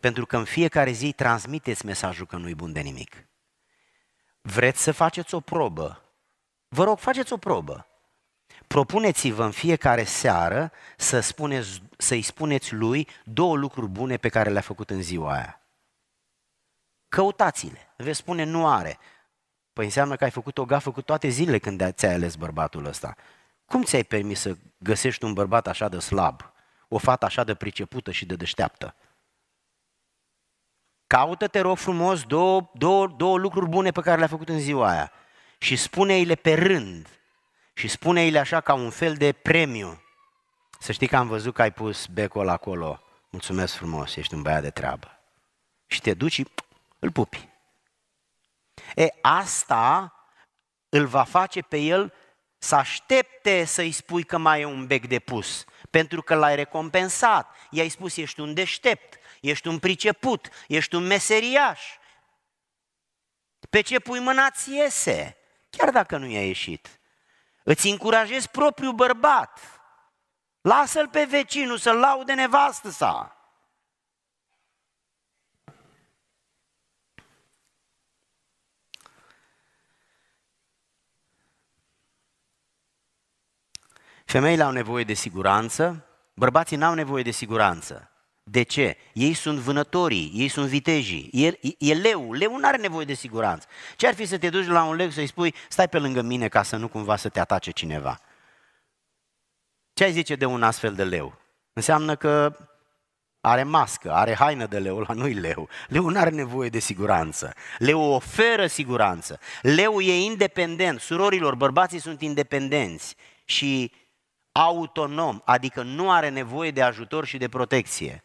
Pentru că în fiecare zi transmiteți mesajul că nu-i bun de nimic. Vreți să faceți o probă? Vă rog, faceți o probă. Propuneți-vă în fiecare seară să spuneți, să-i spuneți lui două lucruri bune pe care le-a făcut în ziua aia. Căutați-le. Veți spune nu are. Păi înseamnă că ai făcut o gafă cu toate zilele când ți-ai ales bărbatul ăsta. Cum ți-ai permis să găsești un bărbat așa de slab, o fată așa de pricepută și de deșteaptă? Caută, te rog frumos, două, două, două lucruri bune pe care le-a făcut în ziua aia și spune-i-le pe rând și spune-i-le așa ca un fel de premiu. Să știi că am văzut că ai pus becul acolo. Mulțumesc frumos, ești un băiat de treabă. Și te duci, îl pupi. E, asta îl va face pe el să aștepte să-i spui că mai e un bec de pus, pentru că l-ai recompensat, i-ai spus ești un deștept, ești un priceput, ești un meseriaș. Pe ce pui mâna ți iese, chiar dacă nu i-a ieșit. Îți încurajezi propriul bărbat. Lasă-l pe vecinul să laude nevastă sa. Femeile au nevoie de siguranță, bărbații n-au nevoie de siguranță. De ce? Ei sunt vânătorii, ei sunt vitejii, e, e leu, leu nu are nevoie de siguranță. Ce ar fi să te duci la un leu să-i spui, stai pe lângă mine ca să nu cumva să te atace cineva? Ce ai zice de un astfel de leu? Înseamnă că are mască, are haină de leu, la nu leu. Leu nu are nevoie de siguranță. Leu oferă siguranță. Leu e independent. Surorilor, bărbații sunt independenți și autonom, adică nu are nevoie de ajutor și de protecție.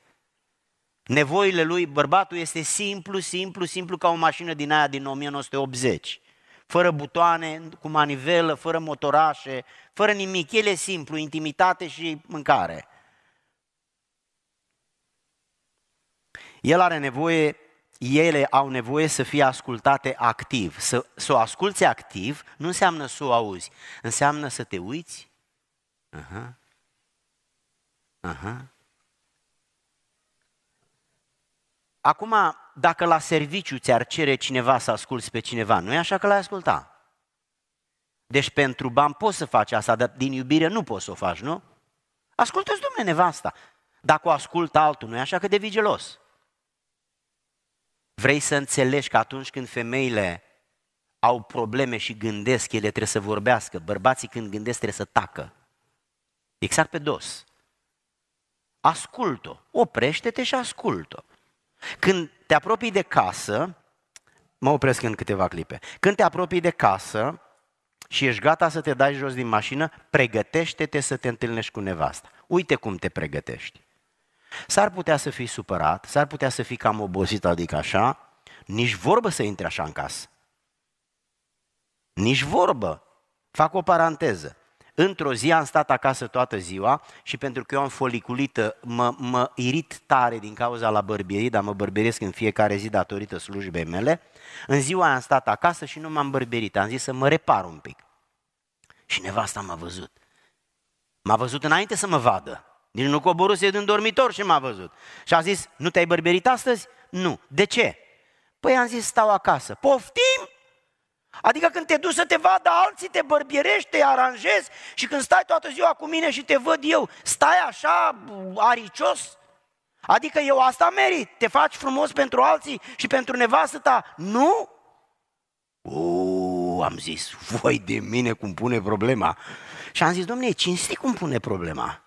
Nevoile lui bărbatul este simplu, simplu, simplu ca o mașină din aia din 1980. Fără butoane, cu manivelă, fără motorașe, fără nimic. El e simplu, intimitate și mâncare. El are nevoie, ele au nevoie să fie ascultate activ. Să, să o asculți activ nu înseamnă să o auzi, înseamnă să te uiți, Aha. Aha. Acum, dacă la serviciu ți-ar cere cineva să asculți pe cineva, nu e așa că l-ai asculta. Deci pentru bani poți să faci asta, dar din iubire nu poți să o faci, nu? Ascultă-ți, dumne, nevasta. Dacă o ascultă altul, nu e așa că devii gelos. Vrei să înțelegi că atunci când femeile au probleme și gândesc, ele trebuie să vorbească. Bărbații când gândesc trebuie să tacă exact pe dos. Ascultă, oprește-te și ascultă. Când te apropii de casă, mă opresc în câteva clipe, când te apropii de casă și ești gata să te dai jos din mașină, pregătește-te să te întâlnești cu nevasta. Uite cum te pregătești. S-ar putea să fii supărat, s-ar putea să fii cam obosit, adică așa, nici vorbă să intre așa în casă. Nici vorbă. Fac o paranteză. Într-o zi am stat acasă toată ziua și pentru că eu am foliculită, uh, mă, mă irit tare din cauza la bărbierii, dar mă bărbieresc în fiecare zi datorită slujbei mele, în ziua aia am stat acasă și nu m-am bărbierit, am zis să mă repar un pic. Și nevasta m-a văzut. M-a văzut înainte să mă vadă. Nici deci nu coboruse din dormitor și m-a văzut. Și a zis, nu te-ai bărberit astăzi? Nu. De ce? Păi am zis, stau acasă. Poftim? Adică când te duci să te vadă alții, te bărbierești, te aranjezi și când stai toată ziua cu mine și te văd eu, stai așa aricios? Adică eu asta merit, te faci frumos pentru alții și pentru nevastă ta, nu? O, am zis, voi de mine cum pune problema. Și am zis, domne, e cinstit cum pune problema.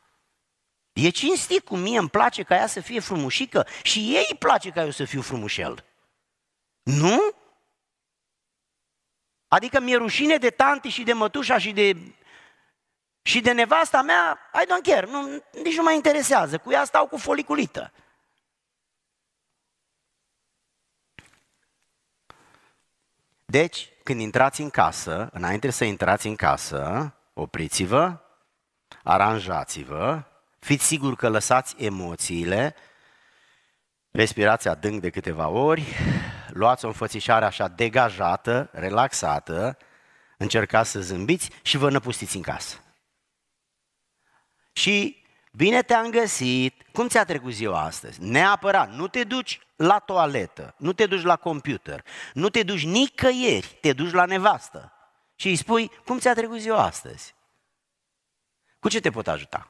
E cinstit cum mie îmi place ca ea să fie frumușică și ei îi place ca eu să fiu frumușel. Nu? Adică mi-e rușine de tanti și de mătușa și de, și de nevasta mea, I don't care, nu, nici nu mă interesează, cu ea stau cu foliculită. Deci, când intrați în casă, înainte să intrați în casă, opriți-vă, aranjați-vă, fiți siguri că lăsați emoțiile, respirați adânc de câteva ori, luați o înfățișare așa degajată, relaxată, încercați să zâmbiți și vă năpustiți în casă. Și bine te-am găsit, cum ți-a trecut ziua astăzi? Neapărat, nu te duci la toaletă, nu te duci la computer, nu te duci nicăieri, te duci la nevastă și îi spui cum ți-a trecut ziua astăzi. Cu ce te pot ajuta?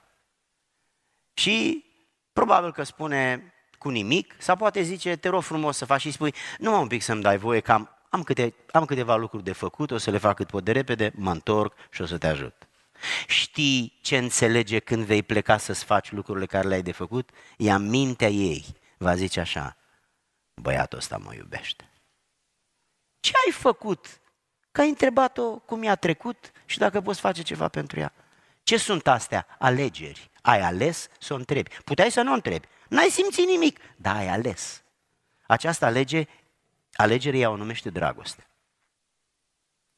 Și probabil că spune, cu nimic, sau poate zice, te rog frumos să faci și spui, nu un pic să-mi dai voie că am, am, câte, am câteva lucruri de făcut, o să le fac cât pot de repede, mă întorc și o să te ajut. Știi ce înțelege când vei pleca să-ți faci lucrurile care le-ai de făcut? Ia mintea ei, va zice așa, băiatul ăsta mă iubește. Ce ai făcut? Că ai întrebat-o cum i-a trecut și dacă poți face ceva pentru ea. Ce sunt astea? Alegeri. Ai ales să o întrebi. Puteai să nu o întrebi. N-ai simțit nimic, dar ai ales. Această alege, alegere ea o numește dragoste.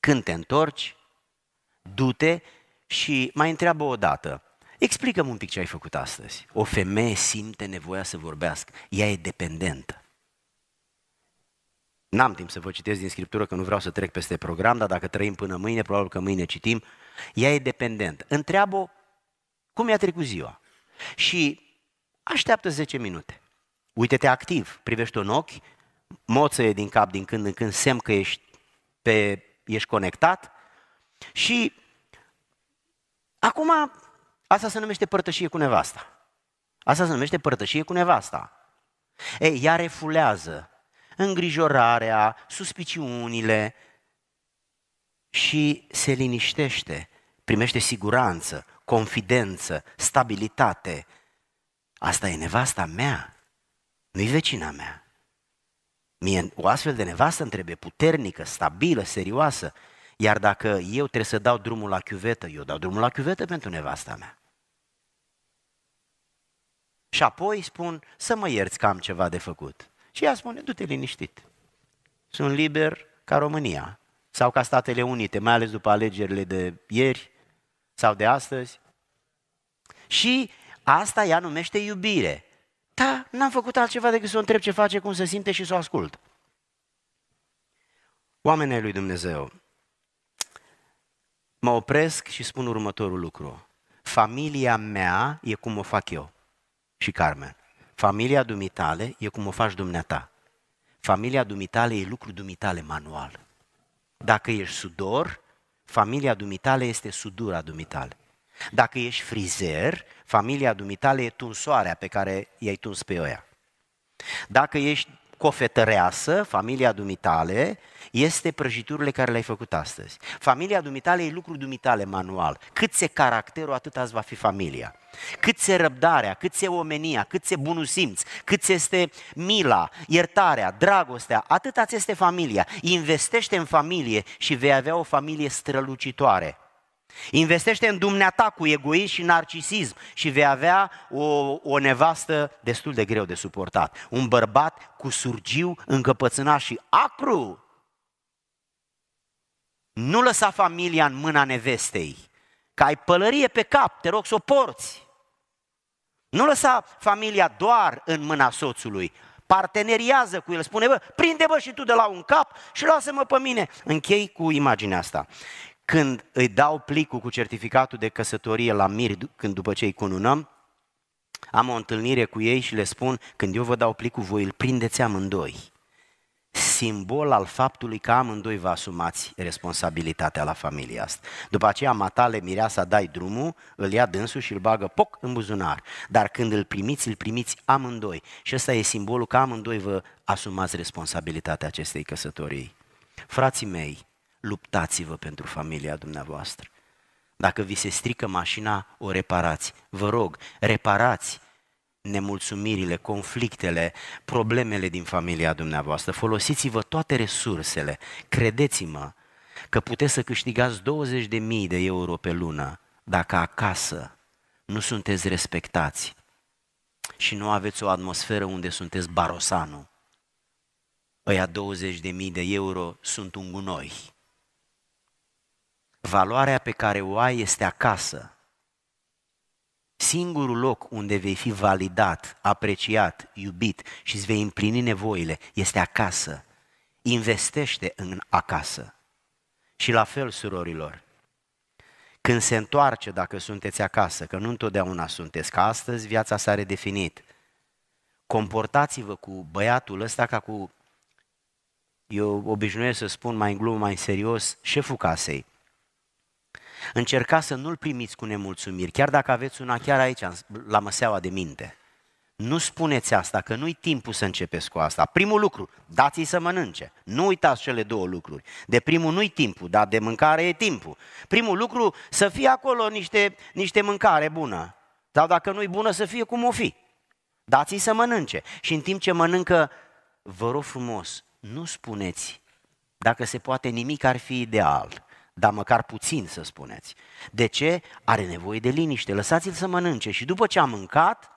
Când te întorci, du-te și mai întreabă o dată. Explică-mi un pic ce ai făcut astăzi. O femeie simte nevoia să vorbească. Ea e dependentă. N-am timp să vă citesc din scriptură că nu vreau să trec peste program, dar dacă trăim până mâine, probabil că mâine citim, ea e dependentă. Întreabă cum i-a trecut ziua. Și Așteaptă 10 minute. Uite-te activ, privește un ochi, moțăie din cap din când în când, semn că ești, pe, ești conectat și acum asta se numește părtășie cu nevasta. Asta se numește părtășie cu nevasta. Ei, ea refulează îngrijorarea, suspiciunile și se liniștește, primește siguranță, confidență, stabilitate, Asta e nevasta mea, nu-i vecina mea. Mie o astfel de nevastă îmi trebuie puternică, stabilă, serioasă. Iar dacă eu trebuie să dau drumul la chiuvetă, eu dau drumul la chiuvetă pentru nevasta mea. Și apoi spun, să mă ierți că am ceva de făcut. Și ea spune, du-te liniștit. Sunt liber ca România sau ca Statele Unite, mai ales după alegerile de ieri sau de astăzi. Și Asta ea numește iubire. Da, n-am făcut altceva decât să o întreb ce face, cum se simte și să o ascult. Oamenii lui Dumnezeu, mă opresc și spun următorul lucru. Familia mea e cum o fac eu și Carmen. Familia dumitale e cum o faci dumneata. Familia dumitale e lucru dumitale manual. Dacă ești sudor, familia dumitale este sudura dumitale. Dacă ești frizer, familia dumitale e tunsoarea pe care i-ai tuns pe oia. Dacă ești cofetăreasă, familia dumitale, este prăjiturile care le-ai făcut astăzi. Familia dumitale e lucru dumitale manual. Cât se caracterul, atât ați va fi familia. Cât se răbdarea, cât se omenia, cât se bunul simț, cât se este mila, iertarea, dragostea, atât ați este familia. Investește în familie și vei avea o familie strălucitoare. Investește în dumneata cu egoism și narcisism și vei avea o, o nevastă destul de greu de suportat. Un bărbat cu surgiu, încăpățânat și acru. Nu lăsa familia în mâna nevestei, că ai pălărie pe cap, te rog să o porți. Nu lăsa familia doar în mâna soțului, parteneriază cu el, spune, bă, prinde-mă și tu de la un cap și lasă-mă pe mine. Închei cu imaginea asta când îi dau plicul cu certificatul de căsătorie la miri, când după ce îi cununăm, am o întâlnire cu ei și le spun, când eu vă dau plicul, voi îl prindeți amândoi. Simbol al faptului că amândoi vă asumați responsabilitatea la familia asta. După aceea, matale, mireasa, dai drumul, îl ia dânsul și îl bagă poc în buzunar. Dar când îl primiți, îl primiți amândoi. Și ăsta e simbolul că amândoi vă asumați responsabilitatea acestei căsătorii. Frații mei, luptați-vă pentru familia dumneavoastră. Dacă vi se strică mașina, o reparați. Vă rog, reparați nemulțumirile, conflictele, problemele din familia dumneavoastră. Folosiți-vă toate resursele. Credeți-mă că puteți să câștigați 20.000 de euro pe lună dacă acasă nu sunteți respectați și nu aveți o atmosferă unde sunteți barosanul. Ăia 20.000 de euro sunt un gunoi valoarea pe care o ai este acasă. Singurul loc unde vei fi validat, apreciat, iubit și îți vei împlini nevoile este acasă. Investește în acasă. Și la fel, surorilor, când se întoarce, dacă sunteți acasă, că nu întotdeauna sunteți, că astăzi viața s-a redefinit, comportați-vă cu băiatul ăsta ca cu, eu obișnuiesc să spun mai în glumă, mai în serios, șeful casei. Încercați să nu-l primiți cu nemulțumiri, chiar dacă aveți una chiar aici, la măseaua de minte. Nu spuneți asta, că nu-i timpul să începeți cu asta. Primul lucru, dați-i să mănânce. Nu uitați cele două lucruri. De primul nu-i timpul, dar de mâncare e timpul. Primul lucru, să fie acolo niște, niște mâncare bună. Sau dacă nu-i bună, să fie cum o fi. Dați-i să mănânce. Și în timp ce mănâncă, vă rog frumos, nu spuneți, dacă se poate, nimic ar fi ideal dar măcar puțin să spuneți. De ce? Are nevoie de liniște, lăsați-l să mănânce și după ce a mâncat,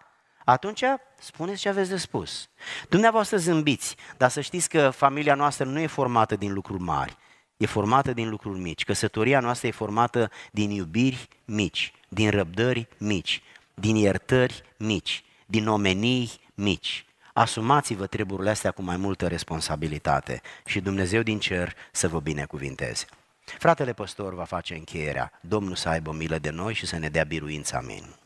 atunci spuneți ce aveți de spus. Dumneavoastră zâmbiți, dar să știți că familia noastră nu e formată din lucruri mari, e formată din lucruri mici. Căsătoria noastră e formată din iubiri mici, din răbdări mici, din iertări mici, din omenii mici. Asumați-vă treburile astea cu mai multă responsabilitate și Dumnezeu din cer să vă binecuvinteze. Fratele păstor va face încheierea. Domnul să aibă milă de noi și să ne dea biruința. Amin.